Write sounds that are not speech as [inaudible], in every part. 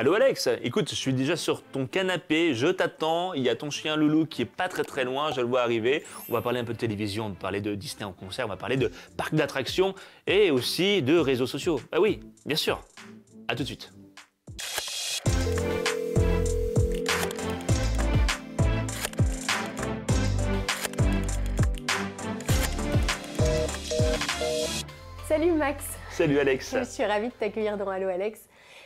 Allô Alex, écoute, je suis déjà sur ton canapé, je t'attends, il y a ton chien Loulou qui est pas très très loin, je le vois arriver. On va parler un peu de télévision, on va parler de Disney en concert, on va parler de parcs d'attractions et aussi de réseaux sociaux. Ah oui, bien sûr. À tout de suite. Salut Max. Salut Alex. Je suis ravi de t'accueillir dans Allô Alex.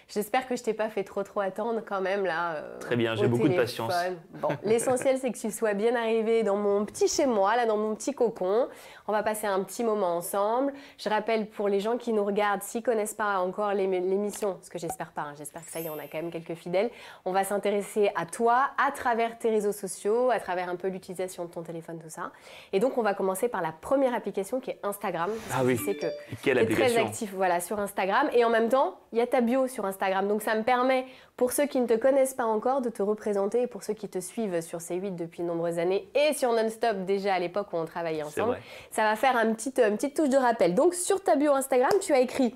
J'espère que je t'ai pas fait trop trop attendre quand même là. Euh, très bien, j'ai beaucoup de patience. Bon, [laughs] l'essentiel c'est que tu sois bien arrivé dans mon petit chez moi, là dans mon petit cocon. On va passer un petit moment ensemble. Je rappelle pour les gens qui nous regardent, s'ils connaissent pas encore l'émission, ce que j'espère pas, hein, j'espère que ça y est, on a quand même quelques fidèles. On va s'intéresser à toi à travers tes réseaux sociaux, à travers un peu l'utilisation de ton téléphone, tout ça. Et donc on va commencer par la première application qui est Instagram. ah oui. Tu que Quelle application. Très actif, voilà, sur Instagram. Et en même temps, il y a ta bio sur Instagram. Instagram. Donc ça me permet, pour ceux qui ne te connaissent pas encore, de te représenter et pour ceux qui te suivent sur C8 depuis de nombreuses années et sur Non-Stop déjà à l'époque où on travaillait ensemble, ça va faire euh, une petite touche de rappel. Donc sur ta bio Instagram, tu as écrit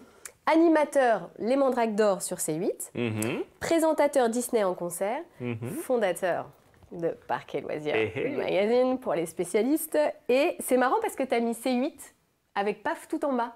animateur Les Mandrakes d'Or sur C8, mhm. présentateur Disney en concert, mhm. fondateur de Parc et Loisirs, eh, eh. magazine pour les spécialistes. Et c'est marrant parce que tu as mis C8 avec PAF tout en bas.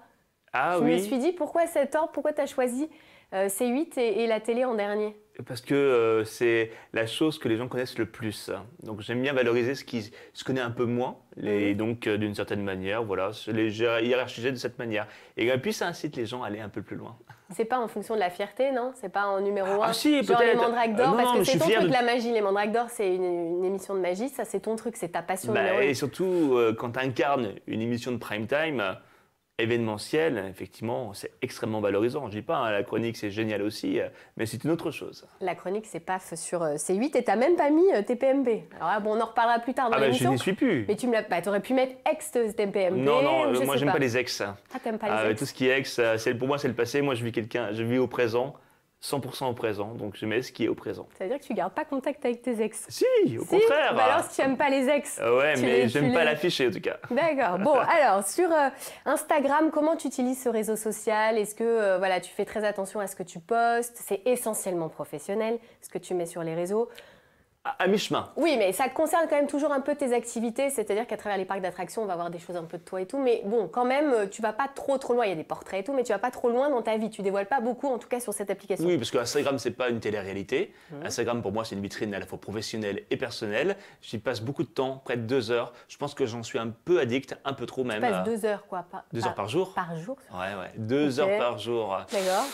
Ah, Je me suis dit, pourquoi cet ordre Pourquoi tu choisi euh, C8 et, la télé en dernier parce que euh, c'est la chose que les gens connaissent le plus. Donc j'aime bien valoriser ce qui se connaît un peu moins, et mhm. donc euh, d'une certaine manière, voilà, les hiérarchiser de cette manière. Et puis ça incite les gens à aller un peu plus loin. C'est pas en fonction de la fierté, non C'est pas en numéro ah, un. ah, si, les mandraques d'or, ah, parce que c'est ton truc, la magie. Les mandragores, d'or, c'est une, émission de magie, ça c'est ton truc, c'est ta passion bah, Et surtout, quand tu incarnes une émission de prime time événementiel, effectivement, c'est extrêmement valorisant. Je dis pas, hein, la chronique, c'est génial aussi, euh, mais c'est une autre chose. La chronique, c'est paf sur euh, C8 et t'as même pas mis euh, TPMB. Alors bon, on en reparlera plus tard dans ah bah, je n'y suis plus. Mais tu bah, aurais pu mettre ex TPMB. Non, non, moi, j'aime pas. pas. les ex. Ah, t'aimes pas les ah, ex Tout ce qui est ex, pour moi, c'est le passé. Moi, je vis quelqu'un, je vis au présent. 100% au présent, donc je mets ce qui est au présent. Ça veut dire que tu gardes pas contact avec tes ex Si, au contraire bah Alors, si tu n'aimes pas les ex euh, Ouais, mais je n'aime pas l'afficher en tout cas. D'accord. Bon, [laughs] alors, sur euh, Instagram, comment tu utilises ce réseau social Est-ce que euh, voilà, tu fais très attention à ce que tu postes C'est essentiellement professionnel, ce que tu mets sur les réseaux à, mi-chemin. Oui, mais ça concerne quand même toujours un peu tes activités, c'est-à-dire qu'à travers les parcs d'attractions, on va voir des choses un peu de toi et tout, mais bon, quand même, euh, tu vas pas trop trop loin, il y a des portraits et tout, mais tu vas pas trop loin dans ta vie, tu dévoiles pas beaucoup en tout cas sur cette application. Oui, parce que Instagram, c'est pas une télé-réalité. Mhm. Instagram, pour moi, c'est une vitrine à la fois professionnelle et personnelle. J'y passe beaucoup de temps, près de deux heures. Je pense que j'en suis un peu addict, un peu trop même. Tu passes deux heures quoi par, Deux heures par jour Par jour Ouais, ouais, deux heures par jour. D'accord.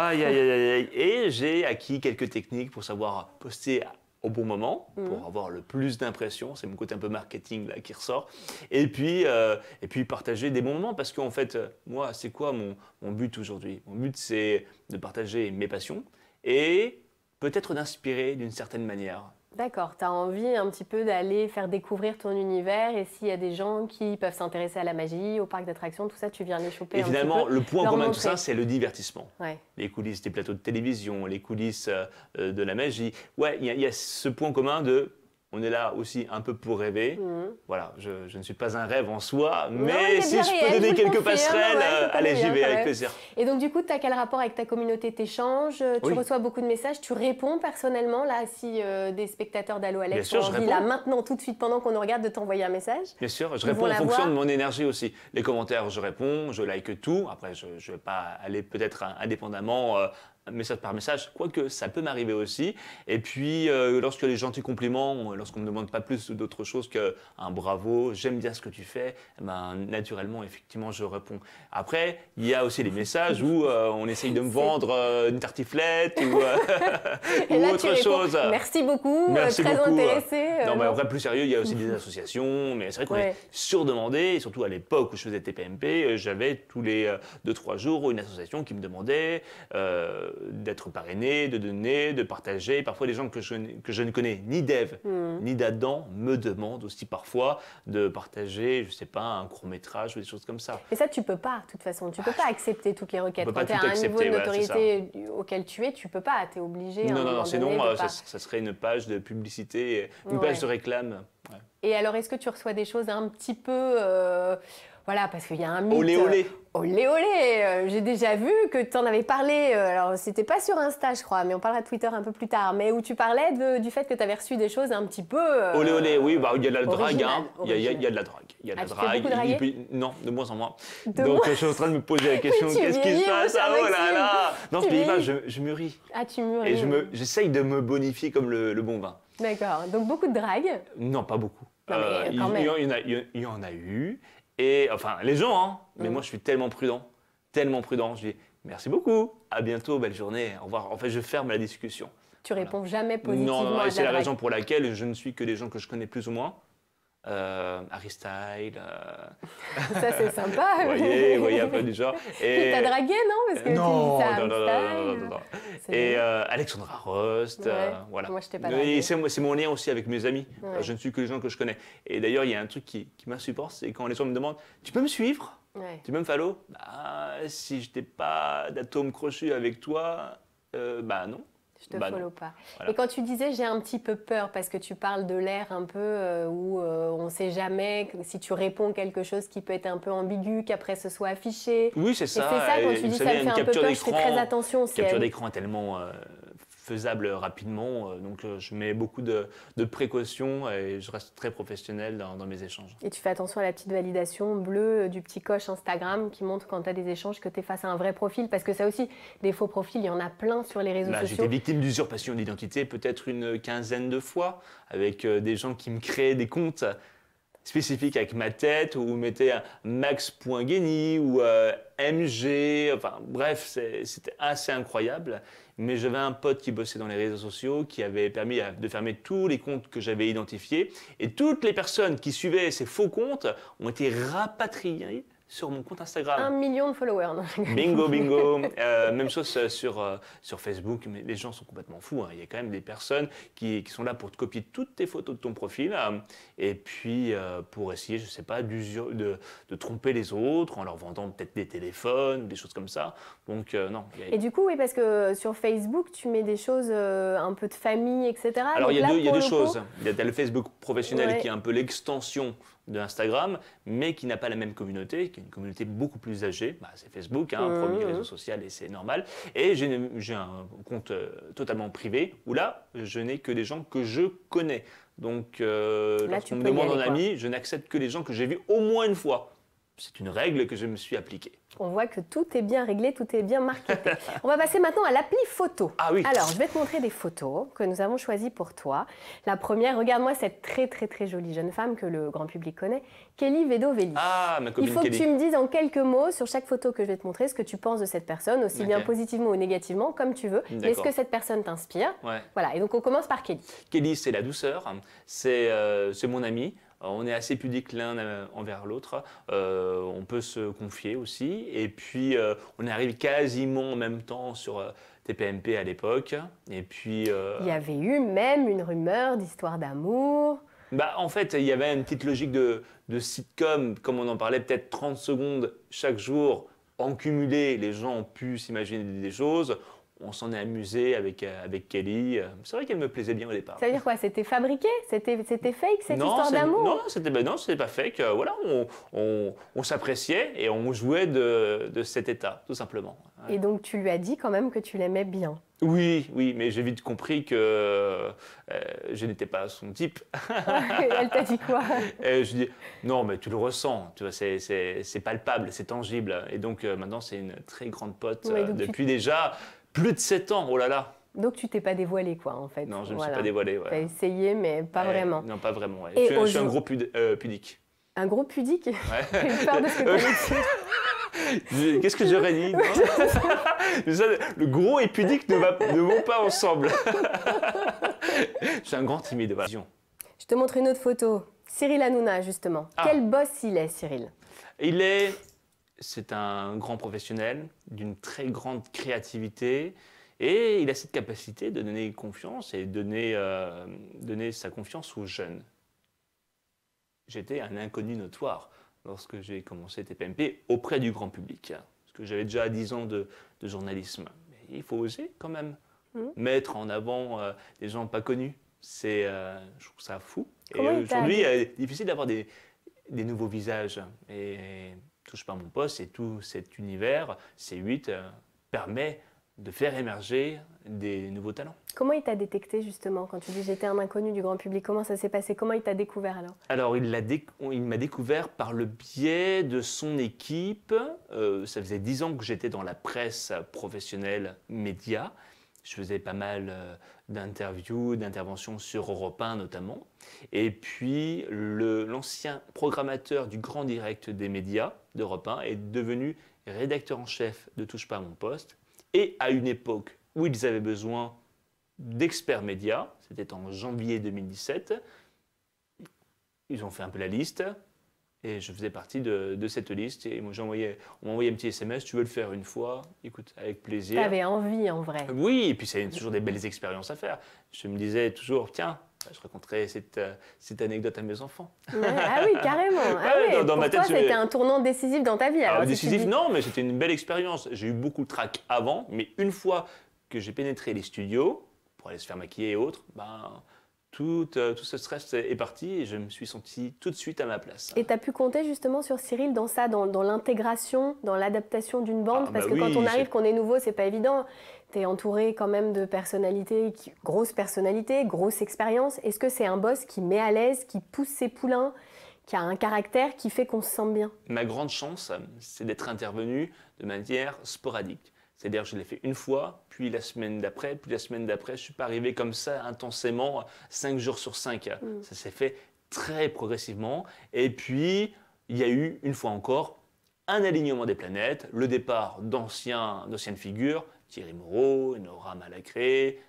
Aïe, aïe, aïe, aïe. Et j'ai acquis quelques techniques pour savoir poster au bon moment mm. pour avoir le plus d'impression, C'est mon côté un peu marketing là qui ressort. Et puis, euh, et puis partager des bons moments parce qu'en fait, euh, moi, c'est quoi mon but aujourd'hui Mon but, c'est de partager mes passions et peut-être d'inspirer d'une certaine manière. D'accord, tu as envie un petit peu d'aller faire découvrir ton univers et s'il y a des gens qui peuvent s'intéresser à la magie, au parc d'attractions, tout ça, tu viens les choper. Et finalement, le point commun de tout ça, c'est le divertissement. Les coulisses des plateaux de télévision, les coulisses euh, de la magie. Ouais, il y, a ce point commun de on est là aussi un peu pour rêver. Mhm. Voilà, je, ne suis pas un rêve en soi, mais si je peux donner quelques passerelles, euh, allez, j'y vais avec plaisir. Et donc, du coup, tu as quel rapport avec ta communauté échanges euh, Tu reçois beaucoup de messages Tu réponds personnellement, là, si euh, des spectateurs d'Allo Alex ont envie, là, maintenant, tout de suite, pendant qu'on nous regarde, de t'envoyer un message Bien sûr, je réponds en fonction de mon énergie aussi. Les commentaires, je réponds, je like tout. Après, je ne vais pas aller peut-être indépendamment message par message, quoique ça peut m'arriver aussi. Et puis, euh, lorsque les gentils compliments, lorsqu'on ne me demande pas plus d'autre chose qu'un bravo, j'aime bien ce que tu fais, eh ben, naturellement, effectivement, je réponds. Après, il y a aussi les messages où euh, on essaye de me vendre euh, une tartiflette ou, [laughs] autre chose. Merci beaucoup, Merci très beaucoup. intéressé. non, mais en vrai plus sérieux, il y a aussi des [laughs] associations, mais c'est vrai qu'on est surdemandé, et surtout à l'époque où je faisais TPMP, j'avais tous les 2-3 jours une association qui me demandait d'être parrainé, de donner, de partager. Parfois, les gens que je, que je ne connais ni d'Ève hmm. ni d'Adam me demandent aussi parfois de partager, je ne sais pas, un court métrage ou des choses comme ça. Et ça, tu peux pas, de toute façon. Tu peux ah, pas accepter toutes les requêtes. Quand tu à un niveau de notoriété auquel tu es, tu ne peux pas. Tu es obligé. Non, non, non, sinon, euh, ça, serait une page de publicité, une page de réclame. Et alors, est-ce que tu reçois des choses un petit peu. Euh, voilà, parce qu'il y a un mythe. Olé, euh, olé. Olé, olé. Euh, j'ai déjà vu que tu en avais parlé. Euh, alors, c'était pas sur Insta, je crois, mais on parlera de Twitter un peu plus tard. Mais où tu parlais du fait que tu avais reçu des choses un petit peu. olé, olé, oui, bah, il y a de la drague. Hein. Il, y a, il, y a, de la drague. Il y a de la ah, drague. non, de moins en moins. Donc, je suis en train de me poser la [laughs] question qu'est-ce qui se passe ah, oh là là Non, ce pays va, je, je mûris. Ah, tu mûris. Et j'essaye de me bonifier comme le, bon vin. D'accord. Donc, beaucoup de drague Non, pas beaucoup. y en a, il y en a eu. Et enfin, les gens, hein. Mais moi, je suis tellement prudent, tellement prudent. Je dis merci beaucoup, à bientôt, belle journée, au revoir. En fait, je ferme la discussion. Tu réponds jamais positivement. Non, non c'est la raison pour laquelle je ne suis que des gens que je connais plus ou moins. Euh, euh, Ça, c'est sympa. [laughs] vous voyez, vous voyez un peu du genre. Et... tu as dragué, non Parce que non, tu non, non, non, non, non, non, Et euh, Alexandra Rost, euh, voilà. Moi, je t'ai pas dragué. C'est mon lien aussi avec mes amis. Je ne suis que les gens que je connais. Et d'ailleurs, il y a un truc qui, qui m'insupporte, c'est quand les gens me demandent « Tu peux me suivre Tu peux me follow ?» Bah, si je n'étais pas d'atome crochu avec toi, bah non. Je te bah follow pas. Et quand tu disais j'ai un petit peu peur parce que tu parles de l'air un peu euh, où euh, on ne sait jamais si tu réponds quelque chose qui peut être un peu ambigu qu'après ce soit affiché. Oui c'est ça. Et c'est ça quand tu dis ça me fait un peu peur. Je fais très attention. Capture d'écran tellement euh, faisable rapidement. Euh, donc euh, je mets beaucoup de, précautions et je reste très professionnel dans, mes échanges. Et tu fais attention à la petite validation bleue euh, du petit coche Instagram qui montre quand tu as des échanges que tu es face à un vrai profil. Parce que ça aussi, des faux profils, il y en a plein sur les réseaux bah, sociaux. J'étais victime d'usurpation d'identité peut-être une quinzaine de fois avec des gens qui me créaient des comptes spécifiques avec ma tête, ou mettaient mettez max.gueni ou MG, enfin bref, c'était assez incroyable mais j'avais un pote qui bossait dans les réseaux sociaux qui avait permis de fermer tous les comptes que j'avais identifiés et toutes les personnes qui suivaient ces faux comptes ont été rapatriées sur mon compte Instagram. Un million de followers. bingo, [laughs] bingo. Euh, même chose euh, sur, euh, sur Facebook, mais les gens sont complètement fous. Hein. Il y a quand même des personnes qui, sont là pour te copier toutes tes photos de ton profil et puis pour essayer, je sais pas, de, tromper les autres en leur vendant peut-être des téléphones, des choses comme ça. Donc non. Et du coup, oui, parce que sur Facebook, tu mets des choses un peu de famille, etc. Alors il y a, deux, choses. Il y a le Facebook professionnel qui est un peu l'extension de Instagram, mais qui n'a pas la même communauté, qui est une communauté beaucoup plus âgée. Bah, c'est Facebook, un hein, euh. premier réseau social, et c'est normal. Et j'ai un compte euh, totalement privé, où là, je n'ai que des gens que je connais. Donc, euh, lorsqu'on me demande un ami, je n'accepte que les gens que j'ai vus au moins une fois. C'est une règle que je me suis appliquée on voit que tout est bien réglé, tout est bien marketé. [laughs] on va passer maintenant à l'appli photo. Ah Alors, je vais te montrer des photos que nous avons choisies pour toi. La première, regarde-moi cette très très très jolie jeune femme que le grand public connaît, Kelly Vedovelli. Ah, ma Il faut que tu me dises en quelques mots sur chaque photo que je vais te montrer ce que tu penses de cette personne, aussi bien positivement ou négativement, comme tu veux. Mais est-ce que cette personne t'inspire Voilà. Et donc on commence par Kelly. Kelly, c'est la douceur, c'est euh, mon amie. Euh, on est assez pudique l'un euh, envers l'autre, euh, on peut se confier aussi, et puis on arrive quasiment en même temps sur TPMP à l'époque, et puis... Il y avait eu même une rumeur d'histoire d'amour. Bah, en fait, il y avait une petite logique de, de sitcom, comme on en parlait peut-être 30 secondes chaque jour, en cumulé, les gens ont pu s'imaginer des choses on s'en est amusé avec, euh, avec Kelly. Euh, c'est vrai qu'elle me plaisait bien au départ. Ça veut dire quoi C'était fabriqué C'était fake cette histoire d'amour Non, c'était ben pas fake. Euh, voilà, on, on, s'appréciait et on jouait de, de, cet état, tout simplement. Et donc tu lui as dit quand même que tu l'aimais bien oui, oui, mais j'ai vite compris que je n'étais pas son type. Elle t'a dit quoi [laughs] et Je dit « non, mais tu le ressens, tu vois, c'est palpable, c'est tangible. Et donc maintenant, c'est une très grande pote depuis déjà plus de 7 ans, oh là là donc tu t'es pas dévoilé quoi en fait. Non, je ne me suis pas dévoilé. Ouais. as essayé mais pas vraiment. Non, pas vraiment. Ouais. je, suis un gros euh, pudique. Un gros pudique. [laughs] [laughs] Qu'est-ce que j'aurais [laughs] dit Le gros et pudique ne, va, vont pas ensemble. je suis un grand timide. Je te montre une autre photo. Cyril Hanouna justement. Ah. Quel boss il est, Cyril Il est c'est un grand professionnel d'une très grande créativité et il a cette capacité de donner confiance et donner, euh, donner sa confiance aux jeunes. J'étais un inconnu notoire lorsque j'ai commencé TPMP auprès du grand public, parce que j'avais déjà 10 ans de, journalisme. il faut oser quand même mmh. mettre en avant euh, des gens pas connus. C'est, euh, je trouve ça fou. et aujourd'hui, difficile d'avoir des, nouveaux visages. et Touche pas mon poste et tout cet univers, C8, euh, permet de faire émerger des nouveaux talents. Comment il t'a détecté justement quand tu dis j'étais un inconnu du grand public Comment ça s'est passé Comment il t'a découvert alors Alors il m'a découvert par le biais de son équipe. Euh, ça faisait dix ans que j'étais dans la presse professionnelle média je faisais pas mal euh, d'interviews, d'interventions sur Europe 1 notamment. Et puis, l'ancien programmateur du grand direct des médias d'Europe 1 est devenu rédacteur en chef de Touche pas à mon poste. Et à une époque où ils avaient besoin d'experts médias, c'était en janvier 2017, ils ont fait un peu la liste, et je faisais partie de, cette liste. Et moi, j'envoyais, on envoyé un petit SMS, tu veux le faire une fois Écoute, avec plaisir. Tu avais envie en vrai. Oui, et puis c'est toujours des belles expériences à faire. Je me disais toujours, tiens, je raconterai cette, cette, anecdote à mes enfants. ah oui, [laughs] carrément. Ah dans, ma tête, c'était un tournant décisif dans ta vie. décisif, non, mais c'était une belle expérience. J'ai eu beaucoup de trac avant, mais une fois que j'ai pénétré les studios, pour aller se faire maquiller et autres, ben, euh, tout, ce stress est parti et je me suis senti tout de suite à ma place. Et tu as pu compter justement sur Cyril dans ça, dans, l'intégration, dans l'adaptation d'une bande, ah, parce bah que quand on arrive, qu'on est nouveau, c'est pas évident. Tu es entouré quand même de personnalités, qui... grosses personnalités, grosses expériences. Est-ce que c'est un boss qui met à l'aise, qui pousse ses poulains, qui a un caractère qui fait qu'on se sent bien Ma grande chance, c'est d'être intervenu de manière sporadique. C'est-à-dire je l'ai fait une fois, puis la semaine d'après, puis la semaine d'après. Je ne suis pas arrivé comme ça intensément cinq jours sur cinq. Mm. Ça s'est fait très progressivement. Et puis, il y a eu, une fois encore, un alignement des planètes, le départ d'anciennes figures, Thierry Moreau, Nora Malacré,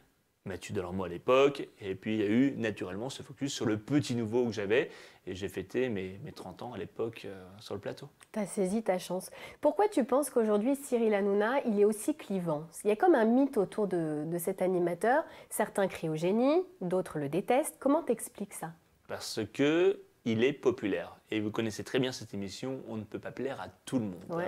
Mathieu Delormeau à l'époque. Et puis il y a eu naturellement ce focus sur le petit nouveau que j'avais. Et j'ai fêté mes, mes, 30 ans à l'époque euh, sur le plateau. Tu as saisi ta chance. Pourquoi tu penses qu'aujourd'hui Cyril Hanouna, il est aussi clivant Il y a comme un mythe autour de, cet animateur. Certains crient au génie, d'autres le détestent. Comment t'expliques ça Parce que il est populaire. Et vous connaissez très bien cette émission, on ne peut pas plaire à tout le monde.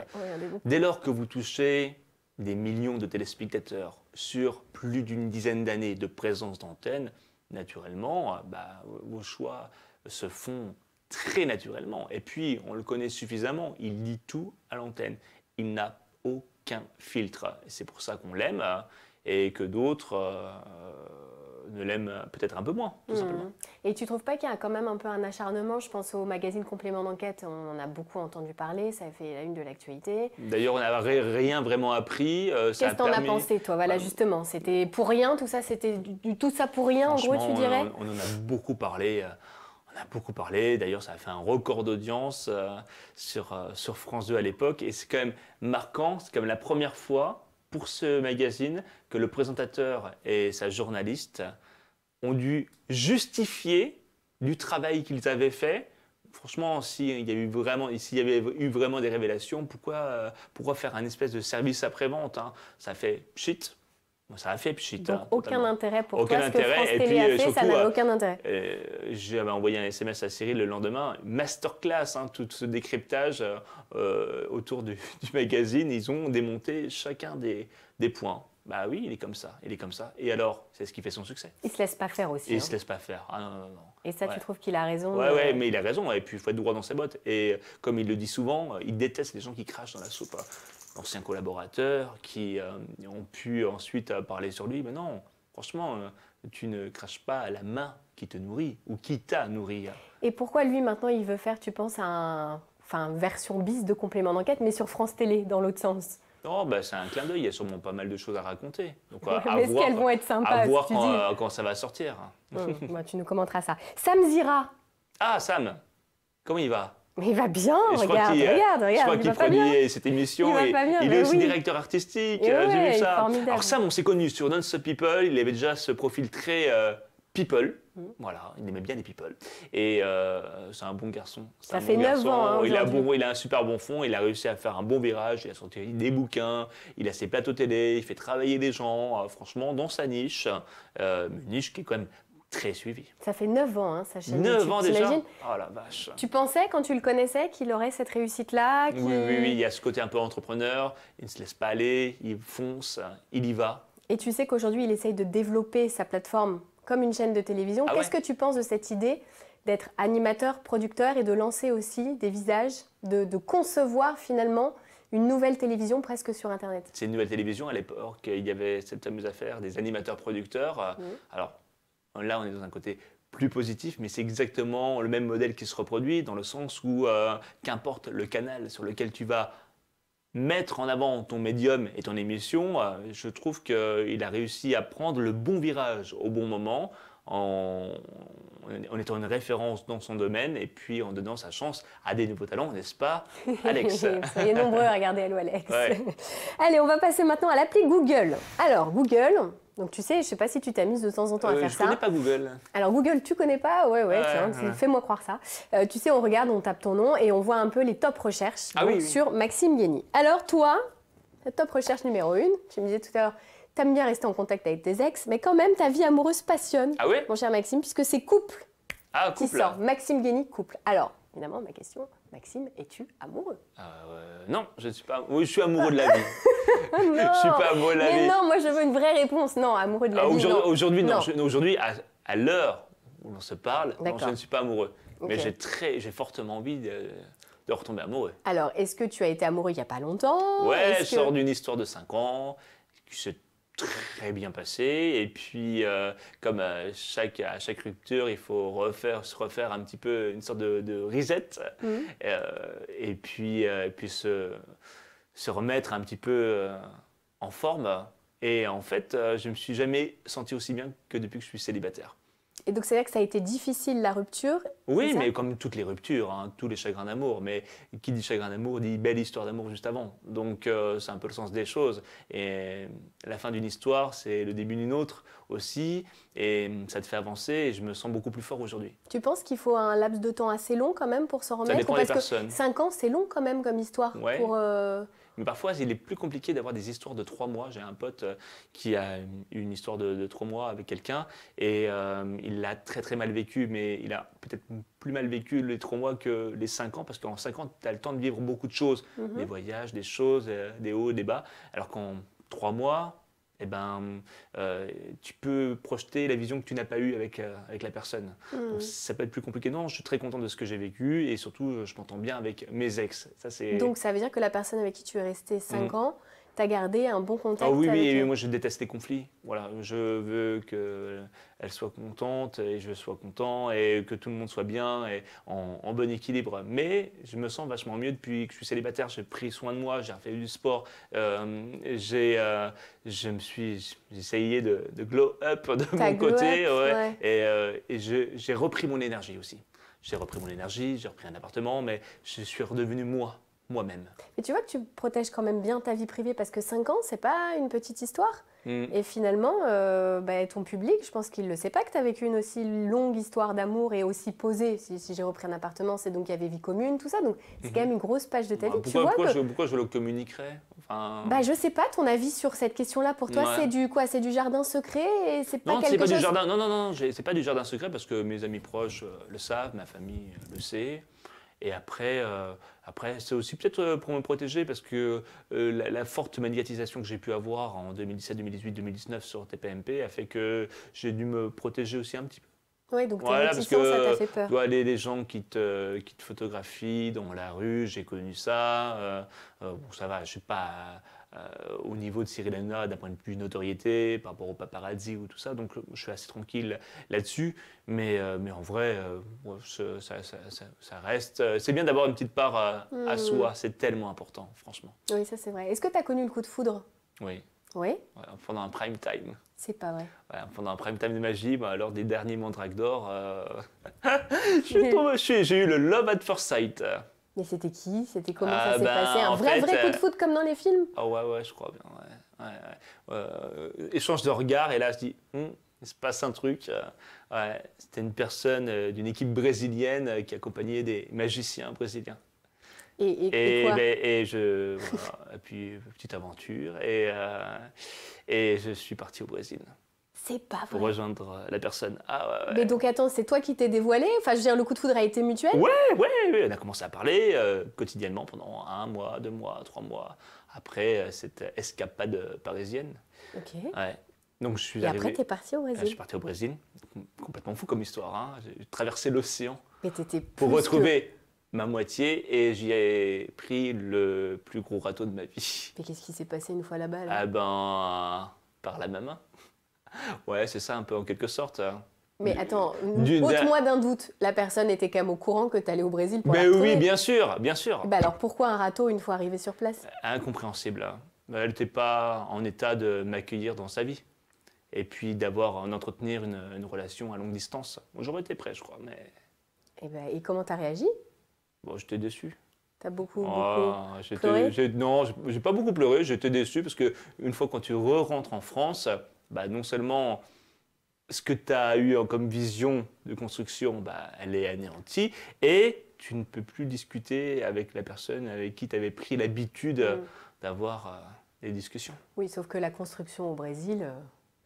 Dès lors que vous touchez des millions de téléspectateurs sur plus d'une dizaine d'années de présence d'antenne, naturellement, ah bah, vos choix se font très naturellement. Et puis, on le connaît suffisamment, il lit tout à l'antenne. Il n'a aucun filtre. C'est pour ça qu'on l'aime hein, et que d'autres euh, ne l'aime euh, peut-être un peu moins, tout hmm. simplement. Et tu trouves pas qu'il y a quand même un peu un acharnement Je pense au magazine Complément d'enquête, on en a beaucoup entendu parler, ça a fait la une de l'actualité. D'ailleurs, on n'a rien vraiment appris. Euh, Qu'est-ce que t'en en as pensé, toi Voilà, bah, justement, c'était pour rien, tout ça, c'était du, tout ça pour rien, en gros, tu dirais on, en a beaucoup parlé. Euh, on a beaucoup parlé, d'ailleurs ça a fait un record d'audience sur, sur France 2 à l'époque, et c'est quand même marquant, c'est comme la première fois pour ce magazine que le présentateur et sa journaliste ont dû justifier du travail qu'ils avaient fait. Franchement, s'il y, y avait eu vraiment des révélations, pourquoi, euh, faire un espèce de service après-vente hein Ça fait shit, ça a fait puis Donc, aucun intérêt pour aucun Intérêt. Ce que France a euh, ça n'a euh, aucun intérêt. Euh, J'avais envoyé un SMS à Cyril le lendemain, masterclass, hein, tout ce décryptage autour [laughs] du, magazine. Ils ont démonté chacun des, des points. Bah oui, il est comme ça, il est comme ça. Et alors, c'est ce qui fait son succès. Il se laisse pas faire aussi. Il ne hein. se laisse pas faire. Ah, non, non, non. Et ça, tu trouves qu'il a raison Oui, mais il a raison. Et puis, il faut être droit dans ses bottes. Et comme il le dit souvent, il déteste les gens qui crachent dans la soupe. Hein anciens collaborateurs qui euh, ont pu ensuite euh, parler sur lui. Mais non, franchement, euh, tu ne craches pas à la main qui te nourrit ou qui t'a nourri. Et pourquoi lui maintenant il veut faire, tu penses, un, enfin, version bis de complément d'enquête, mais sur France Télé, dans l'autre sens ben c'est un clin d'œil, il y a sûrement pas mal de choses à raconter. Donc, à, Est-ce qu'elles vont être sympas à voir quand, ça va sortir. Hum, [laughs] bah, tu nous commenteras ça. Sam Zira. Ah, Sam, comment il va mais il va bien, regarde, regarde, euh, regarde. Je crois qu'il produit cette émission. Il, va pas bah euh, il est aussi directeur artistique. J'ai vu ça. Formidable. Alors, on s'est connu sur Dance People. Il avait déjà ce profil très euh, people. Mm. Voilà, il aimait bien les people. Et c'est un bon garçon. Ça fait 9 ans. Hein, il, a bon, il a un super bon fond. Il a réussi à faire un bon virage. Il a sorti des bouquins. Il a ses plateaux télé. Il fait travailler des gens, franchement, dans sa niche. une niche qui est quand même très suivi. Ça fait 9 ans, hein, 9 ans déjà Oh la vache Tu pensais, quand tu le connaissais, qu'il aurait cette réussite-là oui, oui, il y a ce côté un peu entrepreneur, il ne se laisse pas aller, il fonce, il y va. Et tu sais qu'aujourd'hui, il essaye de développer sa plateforme comme une chaîne de télévision. Ah Qu'est-ce que tu penses de cette idée d'être animateur, producteur et de lancer aussi des visages, de, concevoir finalement une nouvelle télévision presque sur Internet. C'est une nouvelle télévision. À l'époque, il y avait cette fameuse affaire des animateurs-producteurs. Alors, Là, on est dans un côté plus positif, mais c'est exactement le même modèle qui se reproduit, dans le sens où, euh, qu'importe le canal sur lequel tu vas mettre en avant ton médium et ton émission, euh, je trouve qu'il a réussi à prendre le bon virage au bon moment, en, étant une référence dans son domaine et puis en donnant sa chance à des nouveaux talents, n'est-ce pas, [laughs] Alex a nombreux à regarder Hello Alex. [laughs] Allez, on va passer maintenant à l'appli Google. Alors, Google, donc tu sais, je sais pas si tu t'amuses de temps en temps à euh, faire ça. Je connais pas Google. Alors Google, tu connais pas Ouais, ouais, fais-moi croire ça. Euh, tu sais, on regarde, on tape ton nom et on voit un peu les top recherches ah sur Maxime Guény. Alors toi, la top recherche numéro une, tu me disais tout à l'heure, t'aimes bien rester en contact avec tes ex, mais quand même, ta vie amoureuse passionne, ah, oui mon cher Maxime, puisque c'est couple, ah, couple qui sort. Maxime Guény, couple. Alors, évidemment, ma question, Maxime, es-tu amoureux ah, euh, Non, je ne suis pas. Oui, je suis amoureux de la vie. [laughs] non, je suis pas amoureux de la vie. Non, moi je veux une vraie réponse. Non, amoureux de la ah, vie. Aujourd'hui, non. Aujourd'hui, à, l'heure où l'on se parle, je ne suis pas amoureux. Mais j'ai très, j'ai fortement envie de, retomber amoureux. Alors, est-ce que tu as été amoureux il n'y a pas longtemps Ouais, je d'une histoire de 5 ans très bien passé. Et puis, euh, comme à chaque, à chaque rupture, il faut refaire, se refaire un petit peu une sorte de, de reset. Mhm. Euh, et puis, euh, puis se, se, remettre un petit peu en forme. Et en fait, je ne me suis jamais senti aussi bien que depuis que je suis célibataire. Et donc c'est vrai que ça a été difficile la rupture. Oui, mais comme toutes les ruptures, hein, tous les chagrins d'amour. Mais qui dit chagrin d'amour dit belle histoire d'amour juste avant. Donc euh, c'est un peu le sens des choses. Et la fin d'une histoire, c'est le début d'une autre aussi. Et ça te fait avancer et je me sens beaucoup plus fort aujourd'hui. Tu penses qu'il faut un laps de temps assez long quand même pour s'en remettre Ça dépend 5 ans, c'est long quand même comme histoire pour... Euh, mais parfois, il est plus compliqué d'avoir des histoires de trois mois. J'ai un pote euh, qui a une histoire de, trois mois avec quelqu'un et euh, il l'a très très mal vécu, mais il a peut-être plus mal vécu les trois mois que les cinq ans, parce qu'en cinq ans, tu as le temps de vivre beaucoup de choses, mm-hmm. des voyages, des choses, euh, des hauts, des bas, alors qu'en trois mois, eh ben, euh, tu peux projeter la vision que tu n'as pas eue avec, euh, la personne. Mmh. ça peut être plus compliqué. Non, je suis très content de ce que j'ai vécu et surtout, je m'entends bien avec mes ex. Ça, Donc, ça veut dire que la personne avec qui tu es resté 5 mmh. ans, tu as gardé un bon contact ah oui, oui, moi je déteste les conflits. Voilà, je veux qu'elle soit contente et je sois content et que tout le monde soit bien et en, bon équilibre. Mais je me sens vachement mieux depuis que je suis célibataire. J'ai pris soin de moi, j'ai fait du sport, euh, j'ai, euh, je me suis, essayé de, glow up de mon côté et, euh, et j'ai repris mon énergie aussi. J'ai repris mon énergie, j'ai repris un appartement, mais je suis redevenu moi moi-même. Mais tu vois que tu protèges quand même bien ta vie privée parce que 5 ans, c'est pas une petite histoire. Mm. Et finalement, euh, bah, ton public, je pense qu'il ne le sait pas que tu as vécu une aussi longue histoire d'amour et aussi posée. Si, j'ai repris un appartement, c'est donc il y avait vie commune, tout ça. Donc c'est mm-hmm. quand même une grosse page de ta bah, vie. Pourquoi, tu vois pourquoi, je, pourquoi, je, le communiquerais enfin... bah, Je sais pas, ton avis sur cette question-là, pour toi, c'est du quoi C'est du jardin secret et c'est pas non, c'est pas Du jardin... Non, non, non, c'est pas du jardin secret parce que mes amis proches euh, le savent, ma famille euh, le sait. Et après, euh, après c'est aussi peut-être euh, pour me protéger parce que euh, la, forte médiatisation que j'ai pu avoir en 2017, 2018, 2019 sur TPMP a fait que j'ai dû me protéger aussi un petit peu. Oui, donc voilà, parce que, ça t'a fait peur. Vois, les, gens qui te, qui te photographient dans la rue, j'ai connu ça. bon, ça va, je ne suis pas euh, au niveau de Cyril Hanouna d'un point de vue notoriété, par rapport au paparazzi ou tout ça. Donc euh, je suis assez tranquille là-dessus. Mais, euh, en vrai, ça, reste. C'est bien d'avoir une petite part à, hmm. soi. C'est tellement important, franchement. Oui, ça c'est vrai. Est-ce que tu as connu le coup de foudre Oui. Oui. Ouais, pendant un prime time. C'est pas vrai. Ouais, pendant un prime time de magie, bah, lors des derniers Mandrake d'or, euh... [laughs] [laughs] j'ai eu le love at first sight. Mais c'était qui C'était comment ah ça s'est ben, passé Un vrai, vrai coup de euh, foot comme dans les films Ah ouais, ouais, je crois bien. Ouais. Ouais, euh, échange de regards, et là je dis, hum, il se passe un truc. Euh, c'était une personne d'une équipe brésilienne qui accompagnait des magiciens brésiliens. Et, et, et, et ben, je, voilà, puis petite aventure, et, et je suis parti au Brésil. C'est pas vrai. Pour rejoindre euh, la personne. Ah, ouais, Mais donc attends, c'est toi qui t'es dévoilé Enfin, je veux dire, le coup de foudre a été mutuel Ouais, ouais, ouais. On a commencé à parler euh, quotidiennement pendant un mois, deux mois, trois mois. Après euh, cette escapade parisienne. Ok. Donc je suis Et après, t'es parti au Brésil. je suis parti au Brésil. Complètement fou comme histoire. Hein. J'ai traversé l'océan. Pour retrouver ma moitié et j'y ai pris le plus gros râteau de ma vie. Mais qu'est-ce qui s'est passé une fois là-bas Ah ben, par la main ouais, c'est ça un peu en quelque sorte. Hein. Mais attends, ôte-moi d'un doute. La personne était quand même au courant que tu allais au Brésil pour Mais oui, bien sûr, bien sûr. Bah alors pourquoi un râteau une fois arrivé sur place Incompréhensible. Hein. Bah, elle n'était pas en état de m'accueillir dans sa vie. Et puis d'avoir en euh, entretenir une, relation à longue distance. J'aurais été prêt, je crois, mais... Eh ben, et, comment et comment réagi Bon, j'étais déçu. T'as beaucoup, ah, beaucoup pleuré Non, j'ai pas beaucoup pleuré. J'étais déçu parce que une fois quand tu re rentres en France, bah, non seulement ce que tu as eu comme vision de construction, bah, elle est anéantie, et tu ne peux plus discuter avec la personne avec qui tu avais pris l'habitude mm. d'avoir euh, des discussions. Oui, sauf que la construction au Brésil, euh,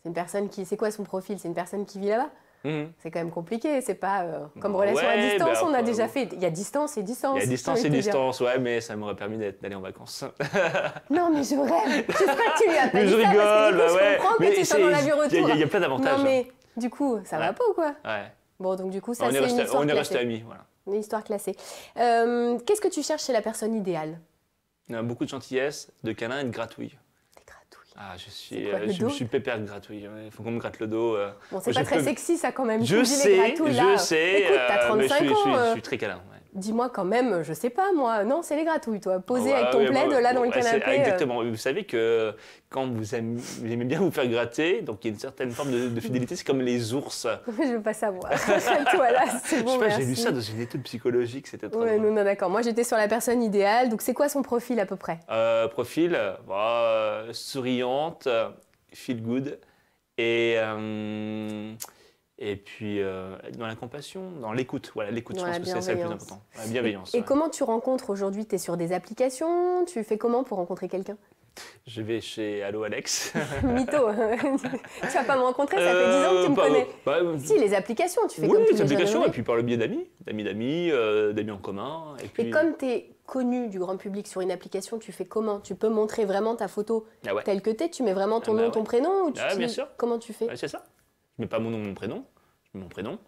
c'est une personne qui... C'est quoi son profil C'est une personne qui vit là-bas Mhm. C'est quand même compliqué. C'est pas euh, comme bah relation à distance, bah on a déjà fait. Il y a distance et distance. Il y a distance et distance, ouais, mais ça m'aurait permis d'aller en vacances. [laughs] non, mais je rêve. Je que tu lui as mais je rigole, parce que, du coup, je comprends que tu sois dans l'avion-retour. Il y, a plein d'avantages. Non, mais du coup, ça va pas ou quoi Ouais. Bon, donc du coup, ça, c'est une histoire On est resté amis, voilà. Une histoire classée. Euh, qu'est-ce que tu cherches chez la personne idéale euh, Beaucoup de gentillesse, de câlins et de gratouille. Ah, je suis, euh, je, suis pépère gratouille. Il faut qu'on me gratte le dos. Euh. Bon, c'est pas très sexy ça quand même. Je sais, je là. sais. Écoute, t'as 35 je suis, ans. Je suis, je suis très euh. câlin dis-moi quand même, je sais pas moi, non, c'est les gratouilles, toi, posé ah avec bah ton plaid bah là dans le bah, canapé. Euh. exactement, vous savez que quand vous aimez, bien vous faire gratter, donc il y a une certaine forme de, fidélité, c'est comme les ours. [laughs] je veux pas savoir, [laughs] toi là, bon, Je sais pas, j'ai lu ça dans une étude psychologique, c'était trop Ouais, non, non, d'accord, moi j'étais sur la personne idéale, donc c'est quoi son profil à peu près euh, Profil, souriante, feel good, et... Euh, et puis euh, dans la compassion, dans l'écoute. Voilà, l'écoute, je pense que c'est ça le plus important. La bienveillance. Et, comment tu rencontres aujourd'hui Tu es sur des applications Tu fais comment pour rencontrer quelqu'un je vais chez Allo Alex. [laughs] Mytho [laughs] Tu vas pas me rencontrer, ça fait 10 ans que tu me euh, connais. Bah, si, les applications, tu fais oui, les applications, et puis par le biais d'amis, d'amis d'amis, euh, d'amis en commun. Et, comme tu es connu du grand public sur une application, tu fais comment Tu peux montrer vraiment ta photo ah telle que tu es Tu mets vraiment ton ah bah nom, ton prénom ah, bien sûr. Comment tu fais C'est ça. Je mets pas mon nom, mon prénom mon prénom,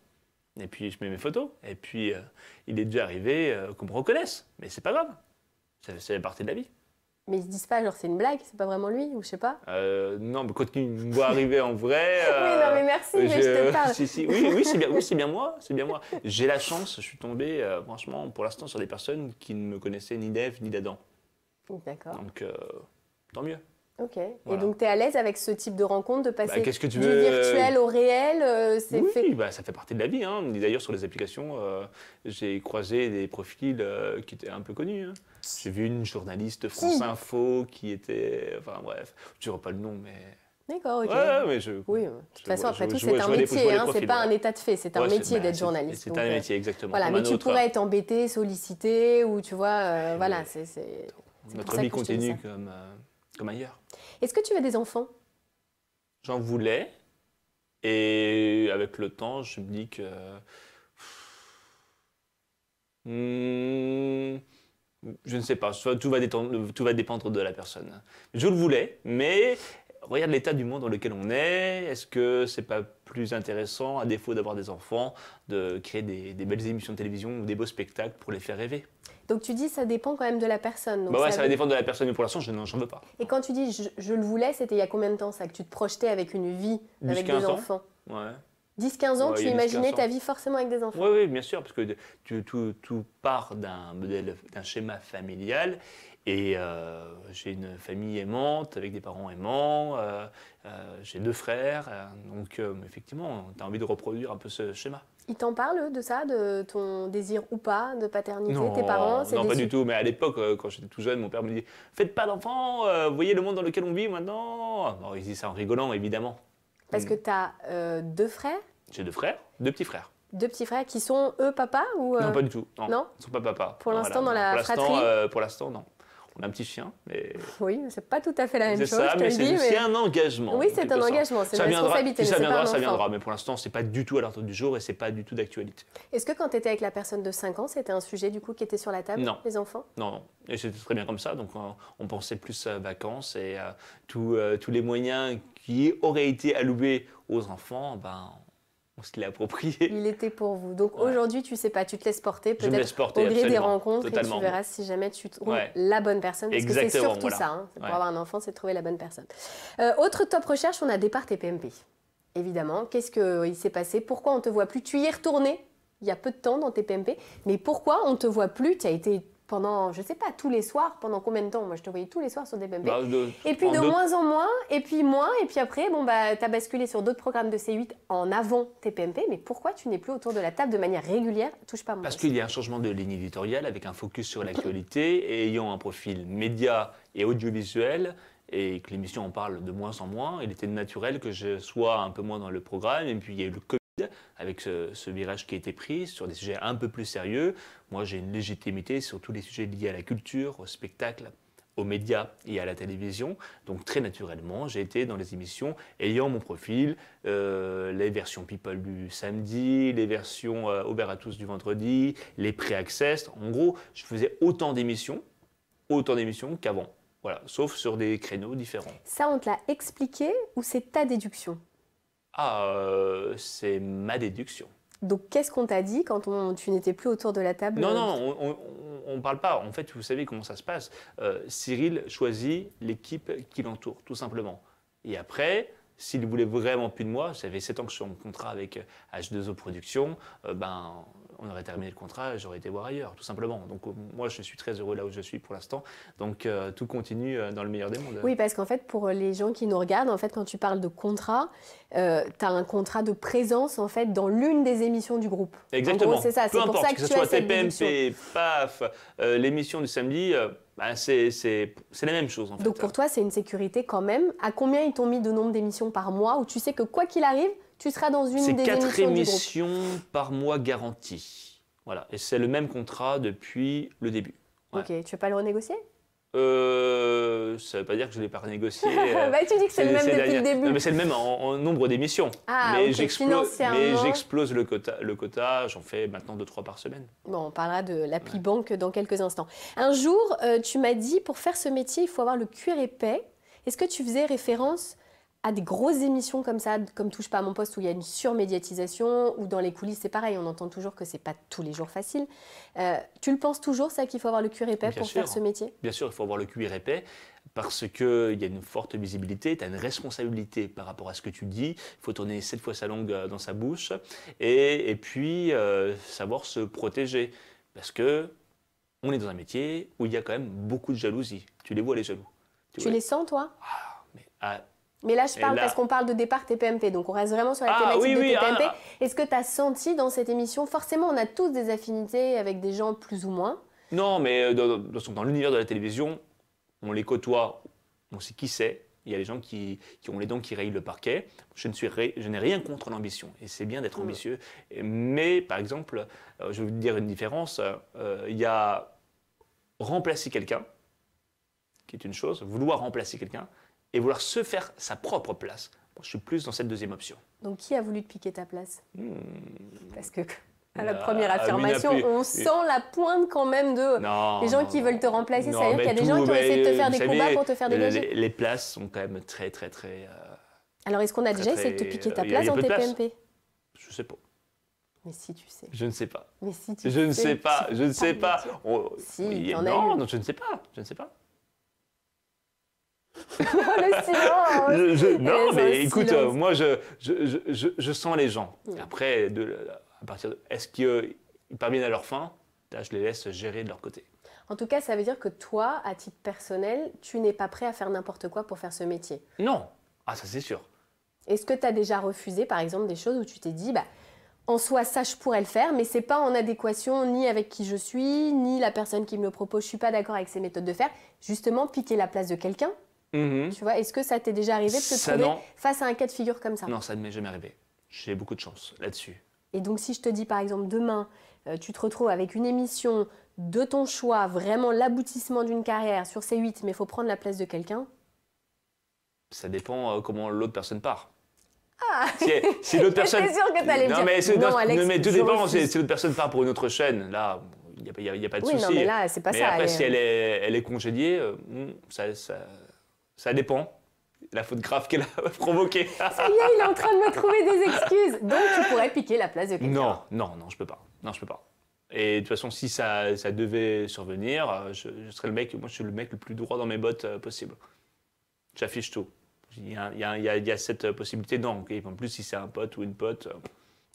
et puis je mets mes photos, et puis euh, il est déjà arrivé euh, qu'on me reconnaisse. Mais c'est pas grave, ça, fait partie de la vie. Mais ils se disent pas, genre c'est une blague, c'est pas vraiment lui, ou je sais pas. Euh, non, mais quand il me arriver en vrai. [laughs] oui, non, mais merci, je te parle. oui, c'est bien, oui, moi, c'est bien moi. J'ai la chance, je suis tombé, franchement, pour l'instant, sur des personnes qui ne me connaissaient ni d'Eve ni d'Adam. D'accord. Donc, tant mieux. Ok. Et donc, tu es à l'aise avec ce type de rencontre, de bah, passer du euh, virtuel au réel euh, Oui, bah, ça fait partie de la vie. Hein. D'ailleurs, sur les applications, euh, j'ai croisé des profils qui étaient un peu connus. Hein. J'ai vu une journaliste France Info qui était. Enfin, bref, je ne pas le nom, mais. D'accord, ok. mais je, oui, de toute façon, après tout, c'est un métier, hein, c'est pas un état de fait, c'est un métier bah, d'être journaliste. C'est un métier, exactement. Voilà, mais tu pourrais hein. être embêté, sollicité, ou tu vois, voilà, c'est. Notre vie continue comme comme ailleurs. Est-ce que tu as des enfants J'en voulais. Et avec le temps, je me dis que. Hmm, je ne sais pas, tout va, dépendre de la personne. Je le voulais, mais regarde l'état du monde dans lequel on est. Est-ce que c'est pas plus intéressant, à défaut d'avoir des enfants, de créer des, belles émissions de télévision ou des beaux spectacles pour les faire rêver donc tu dis ça dépend quand même de la personne. Bah ça, dépend va dépendre de la personne, mais pour l'instant, je n'en veux pas. Et quand tu dis je, le voulais, c'était il y a combien de temps ça Que tu te projetais avec une vie, avec des enfants 10-15 ans, tu imaginais ta vie forcément avec des enfants. Oui, bien sûr, parce que tu, tout, part d'un modèle, d'un schéma familial. Et euh, j'ai une famille aimante, avec des parents aimants, euh, euh, j'ai deux frères. donc, effectivement, tu as envie de reproduire un peu ce schéma. Ils t'en parlent de ça, de ton désir ou pas de paternité Tes parents Non, pas du tout. Mais à l'époque, euh, quand j'étais tout jeune, mon père me disait Faites pas d'enfants, vous euh, voyez le monde dans lequel on vit maintenant. Ils il dit ça en rigolant, évidemment. Parce mm. que tu as euh, deux frères J'ai deux frères, deux petits frères. Deux petits frères qui sont eux papa ou Non, pas du tout. Non, Ils ne sont pas papa. Pour l'instant, dans la fratrie Pour l'instant, non on a un petit chien. Mais... Oui, c'est pas tout à fait la même chose. mais c'est un engagement. Oui, c'est un engagement, c'est une responsabilité. ça viendra, ça viendra. Mais pour l'instant, c'est pas du tout à l'ordre du jour et c'est pas du tout d'actualité. Est-ce que quand tu étais avec la personne de 5 ans, c'était un sujet du coup qui était sur la table Les enfants Non, non. Et c'était très bien comme ça. Donc euh, on, pensait plus à vacances et euh, tous les moyens qui auraient été alloués aux enfants, ben on se l'est approprié. Il était pour vous. Donc aujourd'hui, tu sais pas, tu te laisses porter peut-être au gré des rencontres et tu verras si jamais tu trouves la bonne personne. Parce que c'est surtout ça, hein. pour avoir un enfant, c'est de trouver la bonne personne. Euh, autre top recherche, on a départ TPMP. Évidemment, qu'est-ce qu'il euh, s'est passé Pourquoi on te voit plus Tu y es retourné il y a peu de temps dans TPMP, mais pourquoi on te voit plus Tu as été pendant, je sais pas, tous les soirs, pendant combien de temps Moi, je te voyais tous les soirs sur des bah, et puis de moins en moins, et puis moins, et puis après, bon, bah, tu as basculé sur d'autres programmes de C8 en avant TPMP, mais pourquoi tu n'es plus autour de la table de manière régulière Touche pas à Parce qu'il y a un changement de ligne éditoriale avec un focus sur l'actualité et ayant un profil média et audiovisuel, et que l'émission en parle de moins en moins, il était naturel que je sois un peu moins dans le programme, et puis il y a eu le avec ce, virage qui a été pris sur des sujets un peu plus sérieux. Moi, j'ai une légitimité sur tous les sujets liés à la culture, au spectacle, aux médias et à la télévision. Donc très naturellement, j'ai été dans les émissions ayant mon profil, euh, les versions People du samedi, les versions Aubert euh, à tous du vendredi, les pré-access. En gros, je faisais autant d'émissions, autant d'émissions qu'avant. Voilà, sauf sur des créneaux différents. Ça, on te l'a expliqué ou c'est ta déduction ah, euh, c'est ma déduction. Donc, qu'est-ce qu'on t'a dit quand tu n'étais plus autour de la table Non, non, on ne parle pas. En fait, vous savez comment ça se passe. Euh, Cyril choisit l'équipe qui l'entoure, tout simplement. Et après, s'il voulait vraiment plus de moi, ça fait 7 ans que je suis en contrat avec H2O Productions, euh, ben, on aurait terminé le contrat, j'aurais été voir ailleurs, tout simplement. Donc euh, moi, je suis très heureux là où je suis pour l'instant. Donc euh, tout continue euh, dans le meilleur des mondes. Oui, parce qu'en fait, pour les gens qui nous regardent, en fait, quand tu parles de contrat, tu as un contrat de présence en fait dans l'une des émissions du groupe. Exactement. C'est ça. C'est pour ça que, ce tu soit TPMP, PAF, l'émission du samedi. Bah, c'est la même chose Donc pour toi, c'est une sécurité quand même. À combien ils t'ont mis de nombre d'émissions par mois où tu sais que quoi qu'il arrive, tu seras dans une des quatre émissions, par mois garanties. Voilà, et c'est le même contrat depuis le début. Ok, tu veux pas le renégocier euh, ça veut pas dire que je l'ai pas renégocié. [laughs] Euh, bah, tu dis que c'est le même depuis le début. Non, mais c'est le même en, nombre d'émissions. Ah, mais j'explose, mais j'explose le quota, le quota j'en fais maintenant deux, trois par semaine. Bon, on parlera de l'appli banque dans quelques instants. Un jour, euh, tu m'as dit pour faire ce métier, il faut avoir le cuir épais. Est-ce que tu faisais référence à des grosses émissions comme ça, comme Touche pas à mon poste, où il y a une surmédiatisation, ou dans les coulisses, c'est pareil, on entend toujours que c'est pas tous les jours facile. Euh, tu le penses toujours, ça, qu'il faut avoir le cuir épais pour faire ce métier Bien sûr, il faut avoir le cuir épais parce qu'il y a une forte visibilité, tu as une responsabilité par rapport à ce que tu dis, il faut tourner cette fois sa langue euh, dans sa bouche, et, puis euh, savoir se protéger, parce que on est dans un métier où il y a quand même beaucoup de jalousie. Tu les vois les jaloux. Tu, les sens toi ah, mais là, je parle parce qu'on parle de départ TPMP, donc on reste vraiment sur la ah thématique de TPMP. Ah Est-ce que tu as senti dans cette émission, forcément, on a tous des affinités avec des gens plus ou moins Non, mais euh, dans, dans, l'univers de la télévision, on les côtoie, on sait qui c'est, il y a des gens qui, ont les dents qui rayent le parquet. Je, ne suis je n'ai rien contre l'ambition, et c'est bien d'être mm. ambitieux. Mais, par exemple, euh, je vais vous dire une différence. Euh, il y a remplacer quelqu'un, qui est une chose, vouloir remplacer quelqu'un, et vouloir se faire sa propre place. je suis plus dans cette deuxième option. Donc, qui a voulu te piquer ta place hmm. Parce que à la première ah, affirmation, on sent la pointe quand même de les gens qui veulent te remplacer. ça dire qu'il y a des gens qui ont essayé de te faire des combats pour te faire des Les, les, places sont quand même très, très, très. Euh, Alors, est-ce qu'on a déjà essayé de te piquer ta euh, place en TPMP Je sais pas. Mais si tu sais. Je ne sais pas. Mais si tu je sais. Je ne sais pas. Je ne sais pas. pas. Oh, non, je ne sais pas. Je ne sais pas. Oh, eh, non, mais écoute, euh, moi, je, je, sens les gens. Mm. Après, de, à partir de... Est-ce qu'ils parviennent à leur fin Là, je les laisse gérer de leur côté. En tout cas, ça veut dire que toi, à titre personnel, tu n'es pas prêt à faire n'importe quoi pour faire ce métier Non. Ah, ça, c'est sûr. Est-ce que tu as déjà refusé, par exemple, des choses où tu t'es dit, bah, en soi, ça, je pourrais le faire, mais c'est pas en adéquation ni avec qui je suis, ni la personne qui me le propose, je suis pas d'accord avec ses méthodes de faire. Justement, piquer la place de quelqu'un, Mm-hmm. Tu vois, est-ce que ça t'est déjà arrivé de te trouver face à un cas de figure comme ça Non, ça ne m'est jamais arrivé. J'ai beaucoup de chance là-dessus. Et donc, si je te dis par exemple demain, euh, tu te retrouves avec une émission de ton choix, vraiment l'aboutissement d'une carrière sur C8, mais il faut prendre la place de quelqu'un Ça dépend euh, comment l'autre personne part. Ah Si, l'autre [laughs] personne. sûr que t'allais me dire. non, non, mais tout dépend. Si, l'autre personne part pour une autre chaîne, là, il n'y a, pas de souci. Non, mais là, c'est pas Après, si elle est, congédiée, euh, ça ça dépend la faute grave qu'elle a [laughs] provoquée. C'est y il est en train de me trouver des excuses. Donc tu pourrais piquer la place de quelqu'un. Non, non, non, je peux pas. Non, je peux pas. Et de toute façon, si ça, devait survenir, je, serais le mec. Moi, je suis le mec le plus droit dans mes bottes euh, possible. J'affiche tout. Il y, a, cette possibilité. Non. en plus, si c'est un pote ou une pote. Euh,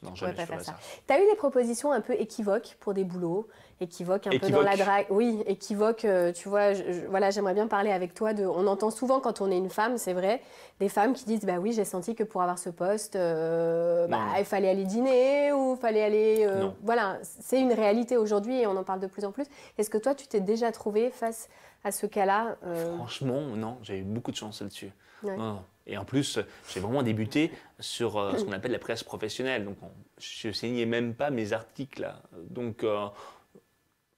non, ça. Tu as eu des propositions un peu équivoques pour des boulots, équivoques un peu dans la drague. Oui, équivoques, euh, tu vois, voilà, j'aimerais bien parler avec toi de... On entend souvent quand on est une femme, c'est vrai, des femmes qui disent, bah oui, j'ai senti que pour avoir ce poste, euh, bah, il fallait aller dîner ou il fallait aller... Euh, voilà, c'est une réalité aujourd'hui et on en parle de plus en plus. Est-ce que toi, tu t'es déjà trouvé face à ce cas-là Franchement, non, j'ai eu beaucoup de chance là-dessus. Non, non. Et en plus, j'ai vraiment débuté sur euh, ce hmm. qu'on appelle la presse professionnelle. Donc, je ne signais même pas mes articles. Donc, euh,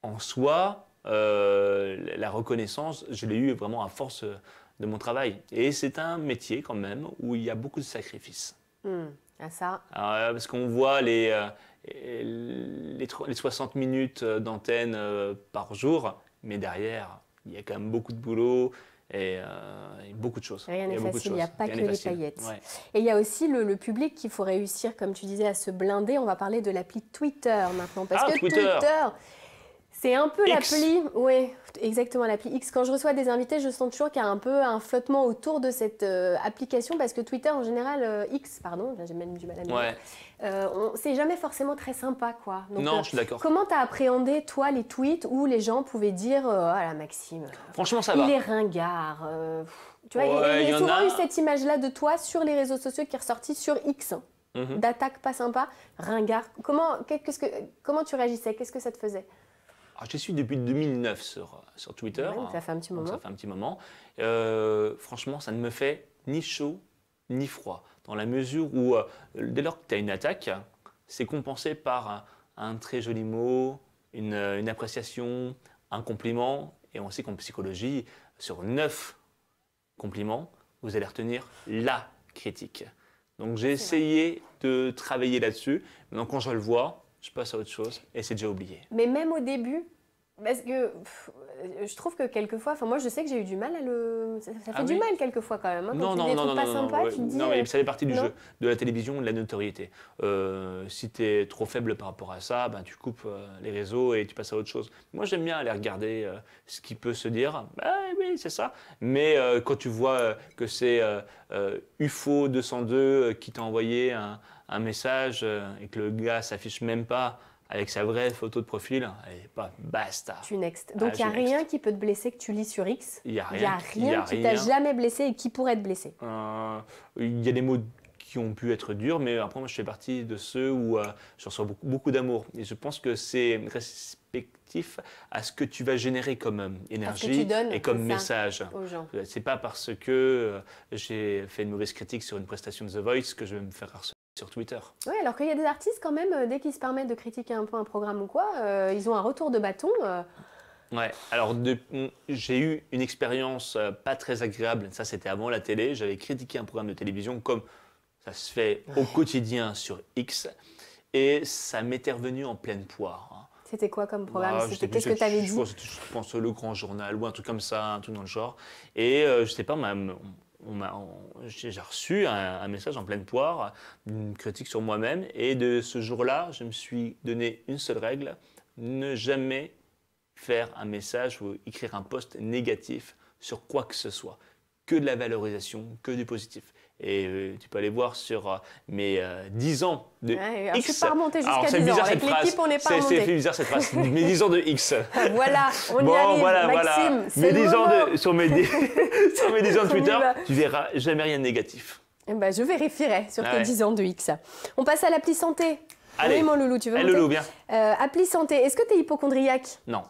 en soi, euh, la reconnaissance, je l'ai eue vraiment à force de mon travail. Et c'est un métier quand même où il y a beaucoup de sacrifices. à hmm. ah, ça. parce qu'on voit les, les, les, 60 minutes d'antenne par jour, mais derrière, il y a quand même beaucoup de boulot, euh, et, beaucoup de choses. Rien n'est facile, il n'y a pas que les paillettes. Et il y a aussi le, public qu'il faut réussir, comme tu disais, à se blinder. On va parler de l'appli Twitter maintenant, parce ah, que Twitter c'est un peu l'appli, oui, exactement l'appli X. Quand je reçois des invités, je sens toujours qu'il y a un peu un flottement autour de cette euh, application parce que Twitter en général, euh, X, pardon, j'ai même du mal à me euh, c'est jamais forcément très sympa quoi. non, je suis d'accord. Comment t'as appréhendé toi les tweets où les gens pouvaient dire ah la Maxime Franchement, ça il est ringard. tu vois, il y, a souvent eu cette image-là de toi sur les réseaux sociaux qui est ressortie sur X. Mhm. D'attaque pas sympa, ringard. Comment, ce que, comment tu réagissais Qu'est-ce que ça te faisait ah, je suis depuis 2009 sur, sur Twitter. ça fait un petit moment. Euh, franchement, ça ne me fait ni chaud ni froid, dans la mesure où euh, dès lors que tu as une attaque, c'est compensé par un, très joli mot, euh, une, appréciation, un compliment. Et on sait qu'en psychologie, sur neuf compliments, vous allez retenir la critique. Donc j'ai essayé de travailler là-dessus. Maintenant, quand je le vois, je passe à autre chose et c'est déjà oublié. Mais même au début, parce que euh, je trouve que quelquefois, enfin moi je sais que j'ai eu du mal à le. Ça, fait ah du mal quelquefois quand même. Hein, non, non, non, non, non, mais ça fait partie du jeu, de la télévision, de la notoriété. Euh, si tu es trop faible par rapport à ça, ben, tu coupes euh, les réseaux et tu passes à autre chose. Moi j'aime bien aller regarder ce qui peut se dire, ben oui, c'est ça. Mais quand tu vois que c'est UFO 202 qui t'a envoyé un un message euh, et que le gars s'affiche même pas avec sa vraie photo de profil, et pas basta. Tu next. Donc il ah, n'y a rien qui peut te blesser que tu lis sur X. Il n'y a rien, y a rien y a qui t'a jamais blessé et qui pourrait te blesser. Euh, il y a des mots qui ont pu être durs, mais après moi je fais partie de ceux où euh, je reçois beaucoup, beaucoup d'amour. Et je pense que c'est respectif à ce que tu vas générer comme énergie et comme message. C'est pas parce que j'ai fait une mauvaise critique sur une prestation de The Voice que je vais me faire harceler sur Twitter. Oui, alors qu'il y a des artistes quand même, euh, dès qu'ils se permettent de critiquer un peu un programme ou quoi, euh, ils ont un retour de bâton. Euh. Ouais, alors mm, j'ai eu une expérience pas très agréable, ça c'était avant la télé, j'avais critiqué un programme de télévision comme ça se fait au ah. quotidien sur X, et ça m'était revenu en pleine poire. Hein. C'était quoi comme programme bah, Qu'est-ce que tu avais dit Je pense le grand journal ou un truc comme ça, tout dans le genre. Et je sais pas, même j'ai reçu un, message en pleine poire, une critique sur moi-même, et de ce jour-là, je me suis donné une seule règle ne jamais faire un message ou écrire un post négatif sur quoi que ce soit, que de la valorisation, que du positif. Et euh, tu peux aller voir sur euh, mes 10 euh, ans de X. Je suis pas remonté jusqu'à 10 ans. Avec l'équipe, on n'est pas remonté. C'est bizarre cette phrase. mes 10 ans de X. [laughs] voilà, on bon, y arrive, voilà, Maxime. Voilà. Mes 10 ans de, sur, mes, 10 [laughs] ans de Twitter, tu verras jamais rien de négatif. Eh ben, je vérifierai sur tes 10 ans de X. On passe à l'appli santé. Allez, mon loulou, tu veux Allez, loulou, bien. appli santé, est-ce que tu es hypochondriaque Non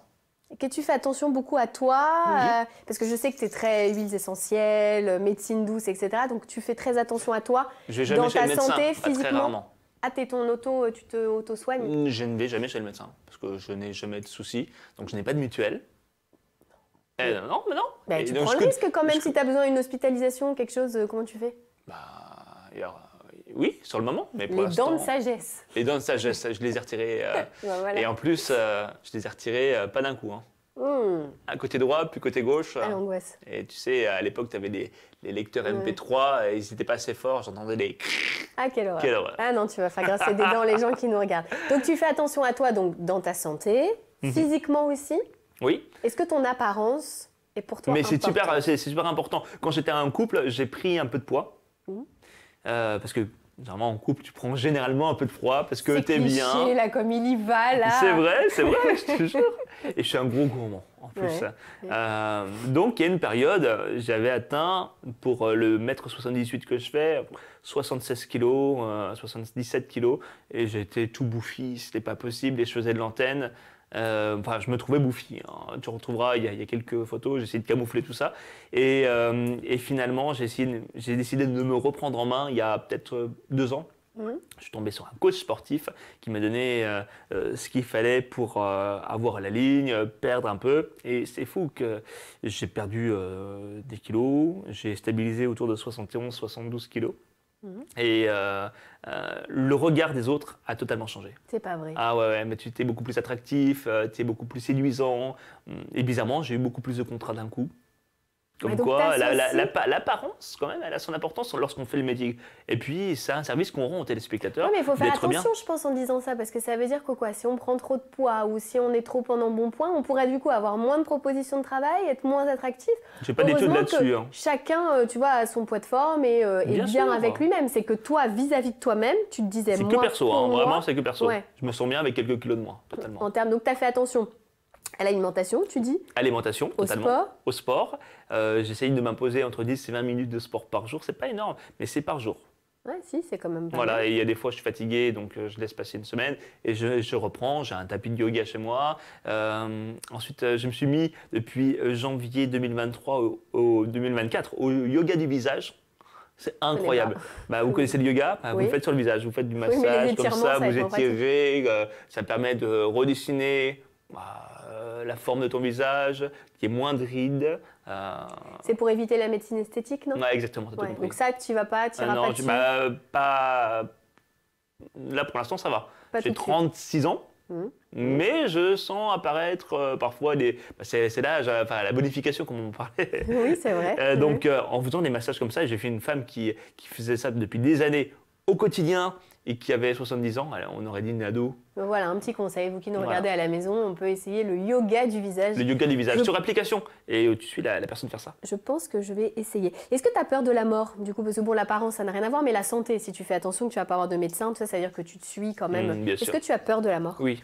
que tu fais attention beaucoup à toi, euh, parce que je sais que tu es très huiles essentielles, euh, médecine douce, etc. Donc tu fais très attention à toi, dans ta santé, médecin, physiquement. Ah, t'es ton auto, euh, tu te auto-soignes mmh, Je ne vais jamais chez le médecin, parce que je n'ai jamais de soucis. Donc je n'ai pas de mutuelle. non, mais non. Bah, tu prends le risque quand même si tu as besoin d'une hospitalisation, quelque chose, comment tu fais Bah, oui, sur le moment, mais pour Les dents de sagesse. Les dents de sagesse, je les ai retirées. Euh, [laughs] ben et en plus, euh, je les ai retirées euh, pas d'un coup. Hein. Un mmh. côté droit, puis côté gauche. À l'angoisse. Et tu sais, à l'époque, tu avais des, les lecteurs MP3, et ils n'étaient pas assez forts, j'entendais des... Ah, quelle horreur. Ah non, tu vas faire grincer des dents les gens qui nous regardent. Donc tu fais attention à toi, donc dans ta santé, mhm. physiquement aussi. Oui. Est-ce que ton apparence est pour toi Mais c'est super, super important. Quand j'étais en couple, j'ai pris un peu de poids. Mmh. Euh, parce que Généralement, en couple, tu prends généralement un peu de froid parce que t'es bien. là, comme il y va, là. C'est vrai, c'est vrai, je te jure. Et je suis un gros gourmand, en plus. Euh, donc, il y a une période, j'avais atteint, pour euh, le mètre 78 que je fais, 76 kilos, 77 kilos, et j'étais tout bouffi, c'était pas possible, et je faisais de l'antenne. Euh, enfin, je me trouvais bouffi. Hein. Tu retrouveras, il y, a quelques photos, j'ai essayé de camoufler tout ça. Et, euh, finalement, j'ai décidé de me reprendre en main il y a peut-être euh, deux ans. Je suis tombé sur un coach sportif qui m'a donné ce qu'il fallait pour avoir la ligne, perdre un peu. Et c'est fou que j'ai perdu des kilos, j'ai stabilisé autour de 71-72 kilos. Mhm. Et euh, euh, le regard des autres a totalement changé. C'est pas vrai. Ah ouais, mais tu es beaucoup plus attractif, euh, tu es beaucoup plus séduisant. Et bizarrement, j'ai eu beaucoup plus de contrats d'un coup. Comme quoi, l'apparence, quand même, elle a son importance lorsqu'on fait le métier. Et puis, c'est un service qu'on rend aux téléspectateurs. Oui, mais il faut faire attention, je pense, en disant ça, parce que ça veut dire que quoi Si on prend trop de poids ou si on est trop en bon point, on pourrait du coup avoir moins de propositions de travail, être moins attractif. J'ai pas d'études là-dessus. Hein. Chacun, euh, tu vois, a son poids de forme et est euh, bien avec lui-même. C'est que toi, vis-à-vis de toi-même, tu te disais. C'est que perso, hein. vraiment, c'est que perso. Je me sens bien avec quelques kilos de moins, totalement. En termes, donc, tu as fait attention. À l'alimentation, tu dis Alimentation, totalement. Au sport Au euh, sport. J'essaye de m'imposer entre 10 et 20 minutes de sport par jour. C'est pas énorme, mais c'est par jour. Oui, si, c'est quand même pas Voilà, il y a des fois, je suis fatigué, donc euh, je laisse passer une semaine et je, reprends. J'ai un tapis de yoga chez moi. Euh, ensuite, je me suis mis depuis janvier 2023 au, 2024 au yoga du visage. C'est incroyable. Bah, vous connaissez le yoga, bah, vous le faites sur le visage, vous faites du massage comme ça, vous étirez, ça permet de redessiner. Bah, euh, la forme de ton visage, qui est moins de rides. Euh, c'est pour éviter la médecine esthétique, non Exactement. Donc ça, tu vas pas, tu euh, non, pas, pas. Là, pour l'instant, ça va. J'ai 36 ans. Mmh. Mais je sens apparaître parfois des. Bah, c'est l'âge, enfin la bonification, comme on parlait. [laughs] Oui, c'est vrai. donc, en faisant des massages comme ça, j'ai fait une femme qui, qui faisait ça depuis des années au quotidien et qui avait 70 ans, on aurait dit une ado. Voilà, un petit conseil, vous qui nous regardez à la maison, on peut essayer le yoga du visage. Le yoga du visage, sur application, et euh, tu suis la, la, personne faire ça. Je pense que je vais essayer. Est-ce que tu as peur de la mort, du coup Parce que bon, l'apparence, ça n'a rien à voir, mais la santé, si tu fais attention que tu vas pas avoir de médecin, tout ça, ça veut dire que tu te suis quand même. Mm, Est-ce que tu as peur de la mort Oui.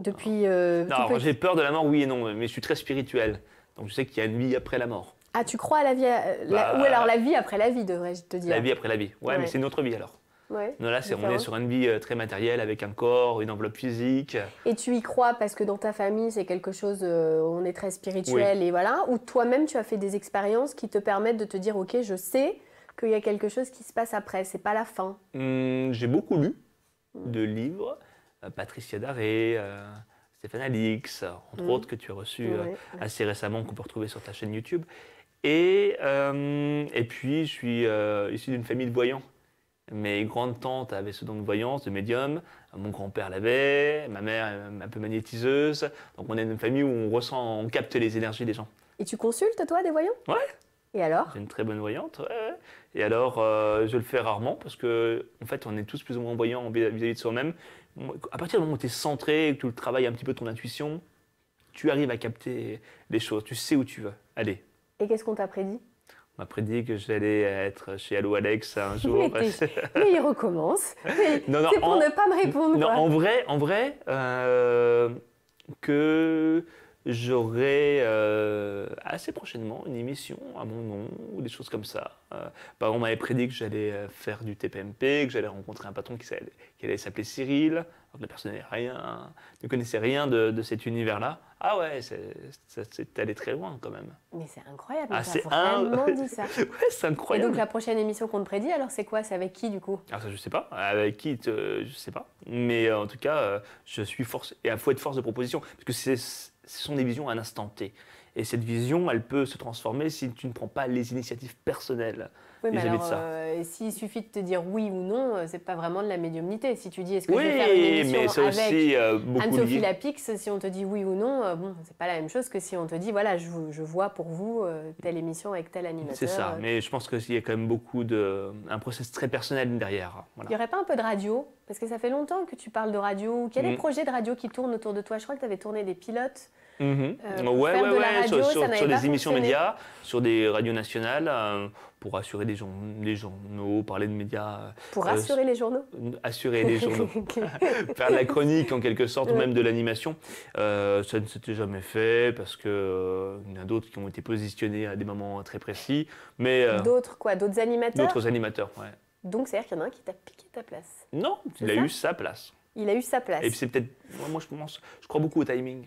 Depuis... non, euh, j'ai peur de la mort, oui et non, mais je suis très spirituel. Donc je sais qu'il y a une vie après la mort. Ah, tu crois à la vie... Euh, bah, ou alors la vie après la vie, devrais-je te dire. La vie après la vie, ouais. ouais. mais c'est notre vie alors là, c'est, on est sur une vie euh, très matérielle avec un corps, une enveloppe physique. Et tu y crois parce que dans ta famille, c'est quelque chose, où euh, on est très spirituel et voilà. Ou toi-même, tu as fait des expériences qui te permettent de te dire, ok, je sais qu'il y a quelque chose qui se passe après, c'est pas la fin. Hum, j'ai beaucoup lu hmm. de livres, euh, Patricia Daré. Stéphane Alix, entre hmm. autres, que tu as reçu assez récemment, qu'on peut retrouver sur ta chaîne YouTube. Et, et puis, je suis issu d'une famille de voyants. Mes grandes-tantes avaient ce don de voyance, de médium. Mon grand-père l'avait, ma mère est un peu magnétiseuse. Donc on est une famille où on ressent, on capte les énergies des gens. Et tu consultes, toi, des voyants Ouais. Et alors J'ai une très bonne voyante, Et alors, euh, je le fais rarement parce que, en fait, on est tous plus ou moins voyants vis-à-vis de soi-même. À partir du moment où tu es centré, que tu travailles un petit peu ton intuition, tu arrives à capter les choses, tu sais où tu veux aller. Et qu'est-ce qu'on t'a prédit m'a prédit que j'allais être chez Allo Alex un [laughs] jour. [laughs] Mais, il recommence. C'est pour ne pas me répondre. en vrai, en vrai euh, que j'aurai euh, assez prochainement une émission à mon nom ou des choses comme ça. Euh, par exemple, on m'avait prédit que j'allais euh, faire du TPMP, que j'allais rencontrer un patron qui, allait s'appeler Cyril. Alors, la personne rien, ne connaissait rien de, de cet univers-là. Ah ouais, c'est allé très loin quand même. Mais c'est incroyable, ah, c'est vraiment dit ça. [laughs] c'est incroyable. Et donc la prochaine émission qu'on te prédit, alors c'est quoi C'est avec qui du coup Ah ça je sais pas, avec qui je sais pas. Mais en tout cas, je suis force et à faut de force de proposition parce que c'est ce sont des visions à l'instant T. Et cette vision, elle peut se transformer si tu ne prends pas les initiatives personnelles. Oui, mais alors, euh, s'il suffit de te dire oui ou non, euh, c'est pas vraiment de la médiumnité. Si tu dis est-ce que je vais faire une émission mais avec euh, Anne-Sophie de... Lapix, si on te dit oui ou non, ce euh, bon, c'est pas la même chose que si on te dit voilà, je, je vois pour vous telle émission avec tel animateur. C'est ça, mais je pense qu'il y a quand même beaucoup de. un process très personnel derrière. Il y n'y aurait pas un peu de radio Parce que ça fait longtemps que tu parles de radio. Quel est a le mm. projet de radio qui tourne autour de toi Je crois que tu avais tourné des pilotes. Oui, mhm. euh, ouais, sur, des émissions médias, sur des radios nationales, euh, pour assurer les journaux, parler de médias. Euh, pour assurer les journaux Assurer les journaux. [laughs] [laughs] faire la chronique en quelque sorte, même de l'animation. ça ne s'était jamais fait parce que y en a d'autres qui ont été positionnés à des moments très précis. Mais d'autres quoi D'autres animateurs D'autres animateurs, ouais. Donc, c'est-à-dire qu'il y en a un qui t'a piqué ta place Non, il a eu sa place. Il a eu sa place. Et puis, c'est peut-être. Moi, je pense. Je crois beaucoup au timing.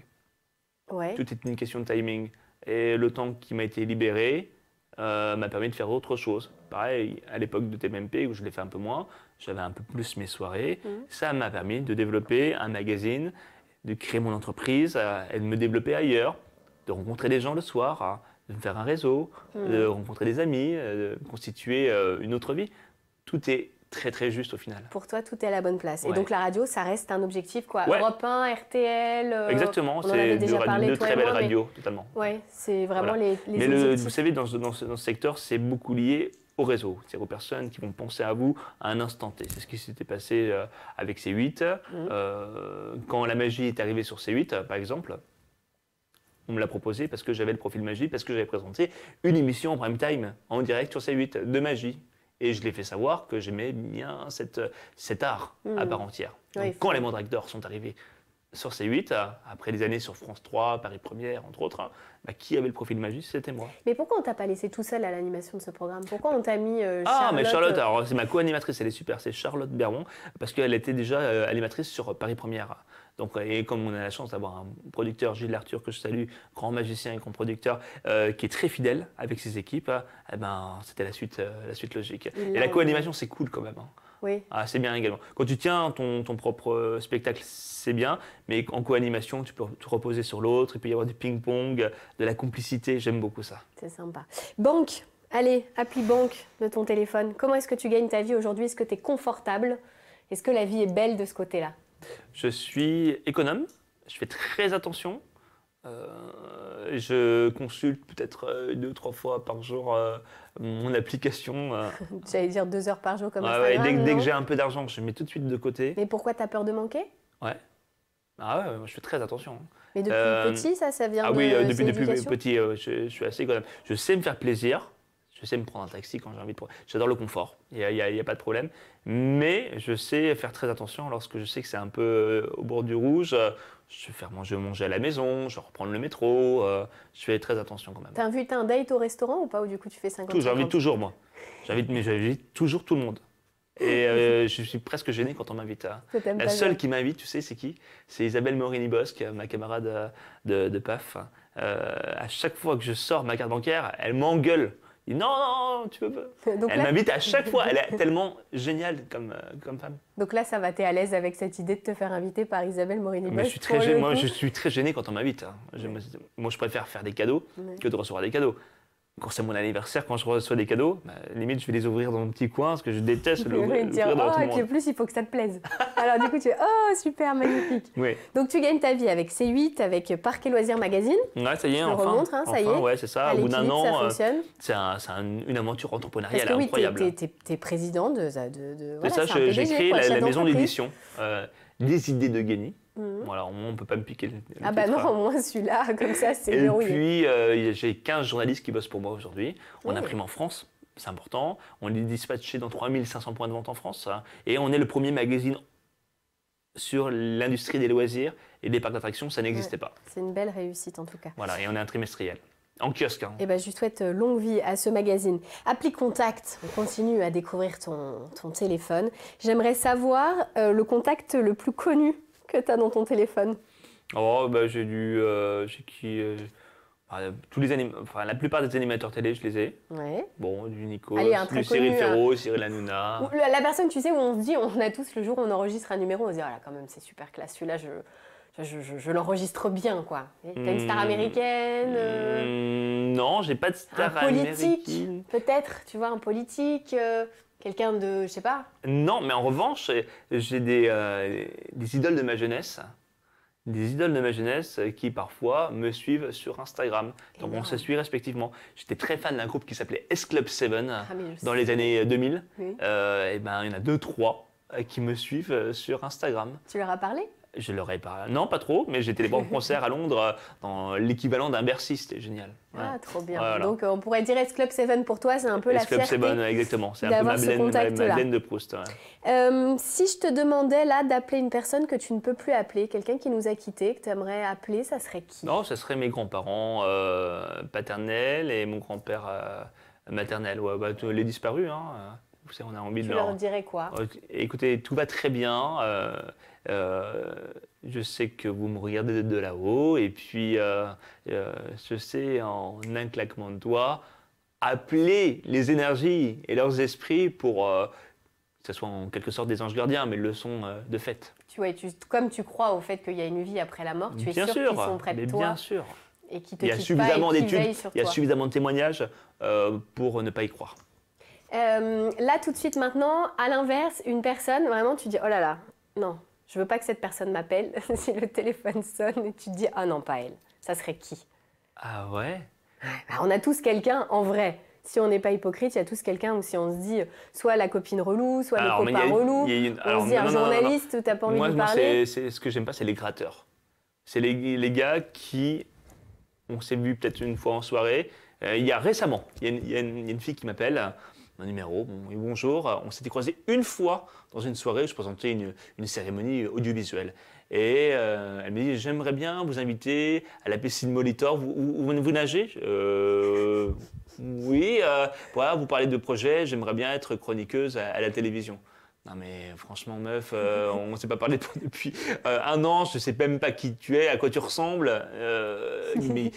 Tout est une question de timing. Et le temps qui m'a été libéré euh, m'a permis de faire autre chose. Pareil, à l'époque de TMP, où je l'ai fait un peu moins, j'avais un peu plus mes soirées. Mhm. Ça m'a permis de développer un magazine, de créer mon entreprise euh, et de me développer ailleurs, de rencontrer des gens le soir, hein, de me faire un réseau, mhm. de rencontrer des amis, euh, de constituer une autre vie. Tout est très très juste au final. Pour toi, tout est à la bonne place. Et donc la radio, ça reste un objectif quoi. Europe 1, RTL. Euh, Exactement, c'est deux, très belles radio, radios, totalement. Ouais, c'est vraiment les, les. Mais vous savez, dans, dans, ce, secteur, c'est beaucoup lié au réseau, c'est aux personnes qui vont penser à vous à un instant T. C'est ce qui s'était passé euh, avec C8. Euh, mhm. quand la magie est arrivée sur C8, par exemple, on me l'a proposé parce que j'avais le profil magie, parce que j'avais présenté une émission en prime time en direct sur C8 de magie. Et je l'ai fait savoir que j'aimais bien cette, cet art à hmm. part entière. Donc, quand les Mandrake d'Or sont arrivés sur C8, euh, après des années sur France 3, Paris Première, entre autres, hein, bah, qui avait le profil magie c'était moi. Mais pourquoi on t'a pas laissé tout seul à l'animation de ce programme Pourquoi on t'a mis euh, Ah, mais Charlotte, euh, alors c'est ma co-animatrice, elle est super, c'est Charlotte Berron, parce qu'elle était déjà animatrice sur Paris Première. Donc, euh, et comme on a la chance d'avoir un producteur, Gilles Arthur, que je salue, grand magicien et grand producteur, euh, qui est très fidèle avec ses équipes, euh, eh ben, c'était la suite, la suite logique. Et, la co-animation, c'est cool quand même. Hein. Oui. Ah, c'est bien également. Quand tu tiens ton, ton propre spectacle, c'est bien, mais en co-animation, tu peux te reposer sur l'autre, il peut y avoir du ping-pong, de la complicité, j'aime beaucoup ça. C'est sympa. Banque, allez, appli banque de ton téléphone. Comment est-ce que tu gagnes ta vie aujourd'hui Est-ce que tu es confortable Est-ce que la vie est belle de ce côté-là je suis économe, je fais très attention. Euh, je consulte peut-être euh, deux, trois fois par jour euh, mon application. Euh. J'allais [laughs] dire deux heures par jour comme ça. dès, que j'ai un peu d'argent, je mets tout de suite de côté. Mais pourquoi Tu as peur de manquer Ouais. Ah ouais, je fais très attention. Hein. Mais depuis petit, ça, ça vient ah oui, depuis, depuis petit, je, je, suis assez économe. Je sais me faire plaisir. Je sais me prendre un taxi quand j'ai envie de prendre. J'adore le confort, il n'y a, pas de problème. Mais je sais faire très attention lorsque je sais que c'est un peu euh, au bord du rouge. Euh, je vais faire manger, à la maison, je vais reprendre le métro. Euh, je fais très attention quand même. T'as invité un date au restaurant ou pas Ou du coup tu fais 50 J'invite toujours moi. J'invite, mais j'invite toujours tout le monde. Et [laughs] je suis presque gêné quand on m'invite. La seule qui m'invite, tu sais, c'est qui C'est Isabelle Morini-Bosque, ma camarade de, PAF. à chaque fois que je sors ma carte bancaire, elle m'engueule non, non, tu peux pas. elle m'invite à chaque fois. Elle est [laughs] tellement géniale comme, euh, comme femme. Donc là, ça va, t'es à l'aise avec cette idée de te faire inviter par Isabelle morini Mais je suis très gêné, Moi, je suis très gênée quand on m'invite. Hein. Moi, je préfère faire des cadeaux que de recevoir des cadeaux quand c'est mon anniversaire, quand je reçois des cadeaux, bah, limite je vais les ouvrir dans mon petit coin parce que je déteste le ouvrir, dire, oh, et puis plus il faut que ça te plaise. Alors du coup tu es oh super magnifique. Donc tu gagnes ta vie avec C8, avec Parc et Loisirs Magazine. Ouais ça y est on enfin. Remontre, hein, ça y est. Ouais c'est ça. Au bout d'un an, euh, c'est une aventure entrepreneuriale parce que, oui, tu es, président de, C'est de, ça. J'ai créé la, maison d'édition, euh, les idées de Guénie. Mmh. Voilà, au moins, on ne peut pas me piquer. ah, bah non, au moins celui-là, [laughs] comme ça, c'est verrouillé. Et puis, euh, j'ai 15 journalistes qui bossent pour moi aujourd'hui. On imprime en France, c'est important. On est dispatché dans 3500 points de vente en France. Et on est le premier magazine sur l'industrie des loisirs et des parcs d'attractions. Ça n'existait pas. C'est une belle réussite, en tout cas. Voilà, et on est un trimestriel. En kiosque. et hein. Eh ben, je souhaite euh, longue vie à ce magazine. Appli Contact, on continue à découvrir ton, ton téléphone. J'aimerais savoir euh, le contact le plus connu que tu as dans ton téléphone Oh, bah, j'ai du. Euh, j'ai qui. Euh, bah, tous les anim... la plupart des animateurs télé, je les ai. Bon, du Nico, du Cyril hein. Ferro, Cyril Hanouna. La, personne, tu sais, où on se dit, on a tous le jour où on enregistre un numéro, on se dit, voilà ah là, quand même, c'est super classe, celui-là, je, je, l'enregistre bien, quoi. T'as une star hmm. américaine euh, hmm, Non, j'ai pas de star un politique, Peut-être, tu vois, un politique. Quelqu'un de, je sais pas. Non, mais en revanche, euh, j'ai euh, des, idoles de ma jeunesse. Des idoles de ma jeunesse qui parfois me suivent sur Instagram. Eh Donc on ben. se suit respectivement. J'étais très fan d'un groupe qui s'appelait S-Club7 ah, dans les années 2000. Euh, et eh ben il y en a deux, trois qui me suivent sur Instagram. Tu leur as parlé je l'aurais pas. Non, pas trop, mais j'étais les en concert à Londres euh, dans l'équivalent d'un Bercy, c'était génial. Ah, trop bien. Donc on pourrait dire S Club 7 pour toi, c'est un peu la S Club 7, exactement. C'est un peu ma de Proust. Euh, si je te demandais là d'appeler une personne que tu ne peux plus appeler, quelqu'un qui nous a quittés, que tu aimerais appeler, ça serait qui Non, ça serait mes grands-parents euh, paternels et mon grand-père maternel. Ouais, bah, les disparus, hein. on a envie tu de leur... leur dirais quoi Écoutez, tout va très bien. Euh, je sais que vous me regardez de là-haut, et puis euh, euh, je sais en un claquement de doigts appeler les énergies et leurs esprits pour que ce soit en quelque sorte des anges gardiens, mais le sont de fait. Tu, vois, comme tu crois au fait qu'il y a une vie après la mort, tu es sûr, qu'ils sont près de toi. Bien sûr. Et qui te il y a suffisamment d'études, il y a suffisamment de témoignages pour ne pas y croire. là, tout de suite, maintenant, à l'inverse, une personne, vraiment, tu dis, oh là là, non, je veux pas que cette personne m'appelle. [laughs] si le téléphone sonne et tu te dis ah non pas elle, ça serait qui Ah ouais. Bah, on a tous quelqu'un en vrai. Si on n'est pas hypocrite, il y a tous quelqu'un où si on se dit soit la copine relou, soit le copain relou, on se dit un non, journaliste, n'as pas envie de moi, parler. c'est ce que j'aime pas, c'est les gratteurs. C'est les, gars qui on s'est vu peut-être une fois en soirée. Euh, il y a récemment, il y a une fille qui m'appelle mon numéro. bonjour, on s'était croisé une fois dans une soirée, où je présentais une, une cérémonie audiovisuelle. Et euh, elle me dit J'aimerais bien vous inviter à la piscine Molitor. Vous, venez vous, nager nagez euh, Oui, euh, vous parlez de projets, j'aimerais bien être chroniqueuse à la télévision. Non mais franchement meuf, euh, [laughs] on ne s'est pas parlé de toi depuis euh, un an, je sais même pas qui tu es, à quoi tu ressembles. Euh, [laughs] mais,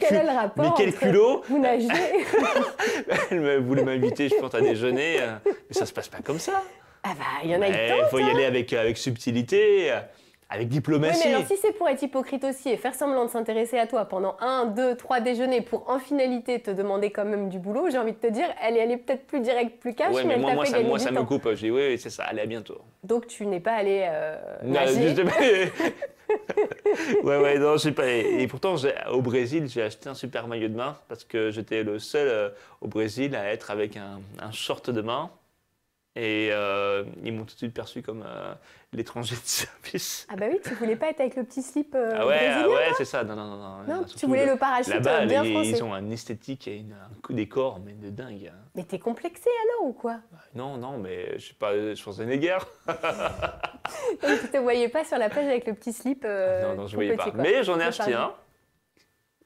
quel, rapport culot Vous nagez [laughs] Elle voulait m'inviter, je pense, à déjeuner, mais ça se passe pas comme ça. Ah bah, il y en a Il faut y hein. aller avec, avec subtilité. Avec diplomatie. mais alors si c'est pour être hypocrite aussi et faire semblant de s'intéresser à toi pendant un, deux, trois déjeuners pour en finalité te demander quand même du boulot, j'ai envie de te dire, elle, elle est peut-être plus directe, plus cash, mais, moi, ça, moi, ça me coupe. Je dis, oui, c'est ça, allez, à bientôt. Donc tu n'es pas allé. Euh, non, [laughs] ouais, ouais, non, je pas. Et, et pourtant, au Brésil, j'ai acheté un super maillot de main parce que j'étais le seul euh, au Brésil à être avec un, un short de main et euh, ils m'ont tout de suite perçu comme euh, l'étranger de [laughs] service. Ah bah oui, tu voulais pas être avec le petit slip euh, Ah ouais, ah ouais c'est ça. Non, non, non. non, bah, tu voulais le, le parachute là-bas, Ils ont un esthétique et une, un, décor corps, mais de dingue. Hein. Mais t'es complexé alors ou quoi Non, non, mais je suis pas Schwarzenegger. [laughs] Donc tu te voyais pas sur la plage avec le petit slip Non, non, je voyais pas. Mais j'en ai acheté un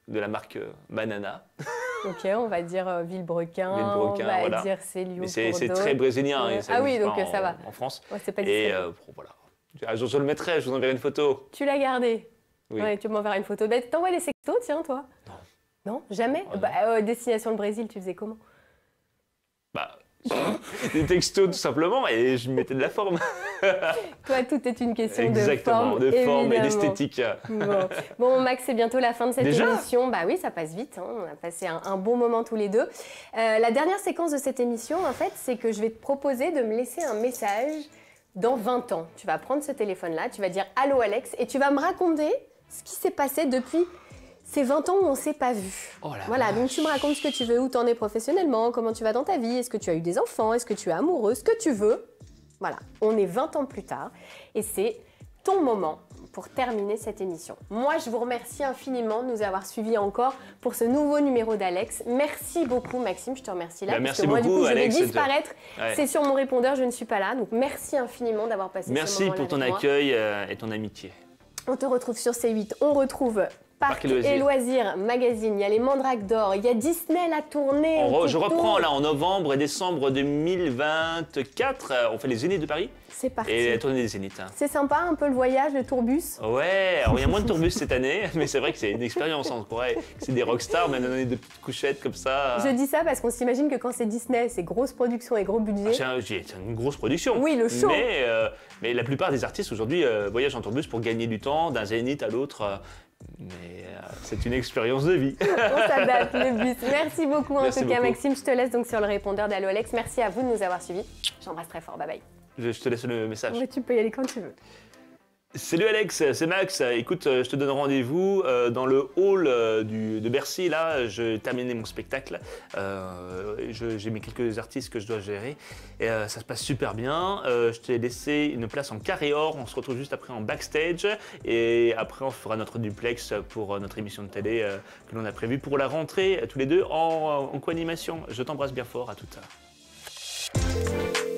de la marque Banana. [laughs] Ok, on va dire euh, Villebrequin, Villebrequin on va dire Célio. C'est très brésilien. Hein, ah oui, donc euh, ça va. En France. c'est pas difficile. Et euh, voilà. Ah, je, je, le mettrai, je vous enverrai une photo. Tu l'as gardé Oui. Ouais, tu m'enverras une photo. T'envoies les sextos, tiens, toi Non. Non, jamais oh, Bah, Destination le Brésil, tu faisais comment des textos tout simplement et je mettais de la forme. [laughs] Toi, tout est une question de forme. de forme et d'esthétique. Bon. Max, c'est bientôt la fin de cette émission. Bah oui, ça passe vite. Hein. On a passé un, bon moment tous les deux. Euh, la dernière séquence de cette émission, en fait, c'est que je vais te proposer de me laisser un message dans 20 ans. Tu vas prendre ce téléphone-là, tu vas dire Allô Alex et tu vas me raconter ce qui s'est passé depuis c'est 20 ans où on ne s'est pas vu. Oh voilà, donc tu me racontes ce que tu veux, où tu en es professionnellement, comment tu vas dans ta vie, est-ce que tu as eu des enfants, est-ce que tu es amoureux, ce que tu veux. Voilà, on est 20 ans plus tard et c'est ton moment pour terminer cette émission. Moi, je vous remercie infiniment de nous avoir suivis encore pour ce nouveau numéro d'Alex. Merci beaucoup, Maxime. Je te remercie là. Bah, parce merci que moi, du coup, Alex, je vais disparaître. C'est sur mon répondeur, je ne suis pas là. Donc, merci infiniment d'avoir passé merci ce moment Merci pour ton accueil euh, et ton amitié. On te retrouve sur C8. On retrouve Parc et loisirs, magazine, il y a les Mandrakes d'or, il y a Disney la tournée. je reprends là en novembre et décembre 2024, euh, on fait les Zéniths de Paris. C'est parti. Et la tournée des Zéniths. Hein. C'est sympa un peu le voyage, le tourbus. Ouais, alors, il y a moins de [laughs] tourbus cette année, mais c'est vrai que c'est une expérience, en hein, c'est des rockstars, mais on a des petites couchettes comme ça. Je dis ça parce qu'on s'imagine que quand c'est Disney, c'est grosse production et gros budget. Ah, c'est une grosse production. Oui, le show. Mais, euh, la plupart des artistes aujourd'hui euh, voyagent en tourbus pour gagner du temps d'un Zénith à l'autre mais euh, c'est une expérience de vie. [laughs] On s'adapte, le but. Merci beaucoup en tout cas, Maxime. Je te laisse donc sur le répondeur Alex. Merci à vous de nous avoir suivis. J'embrasse très fort. Bye bye. Je, te laisse le message. tu peux y aller quand tu veux. Salut Alex, c'est Max. Écoute, euh, je te donne rendez-vous euh, dans le hall euh, de Bercy. Là, je terminé mon spectacle. J'ai mes quelques artistes que je dois gérer. Et ça se passe super bien. je t'ai laissé une place en carré or. On se retrouve juste après en backstage. Et après, on fera notre duplex pour notre émission de télé que l'on a prévue pour la rentrée, tous les deux en, coanimation. co-animation. Je t'embrasse bien fort. À tout à l'heure.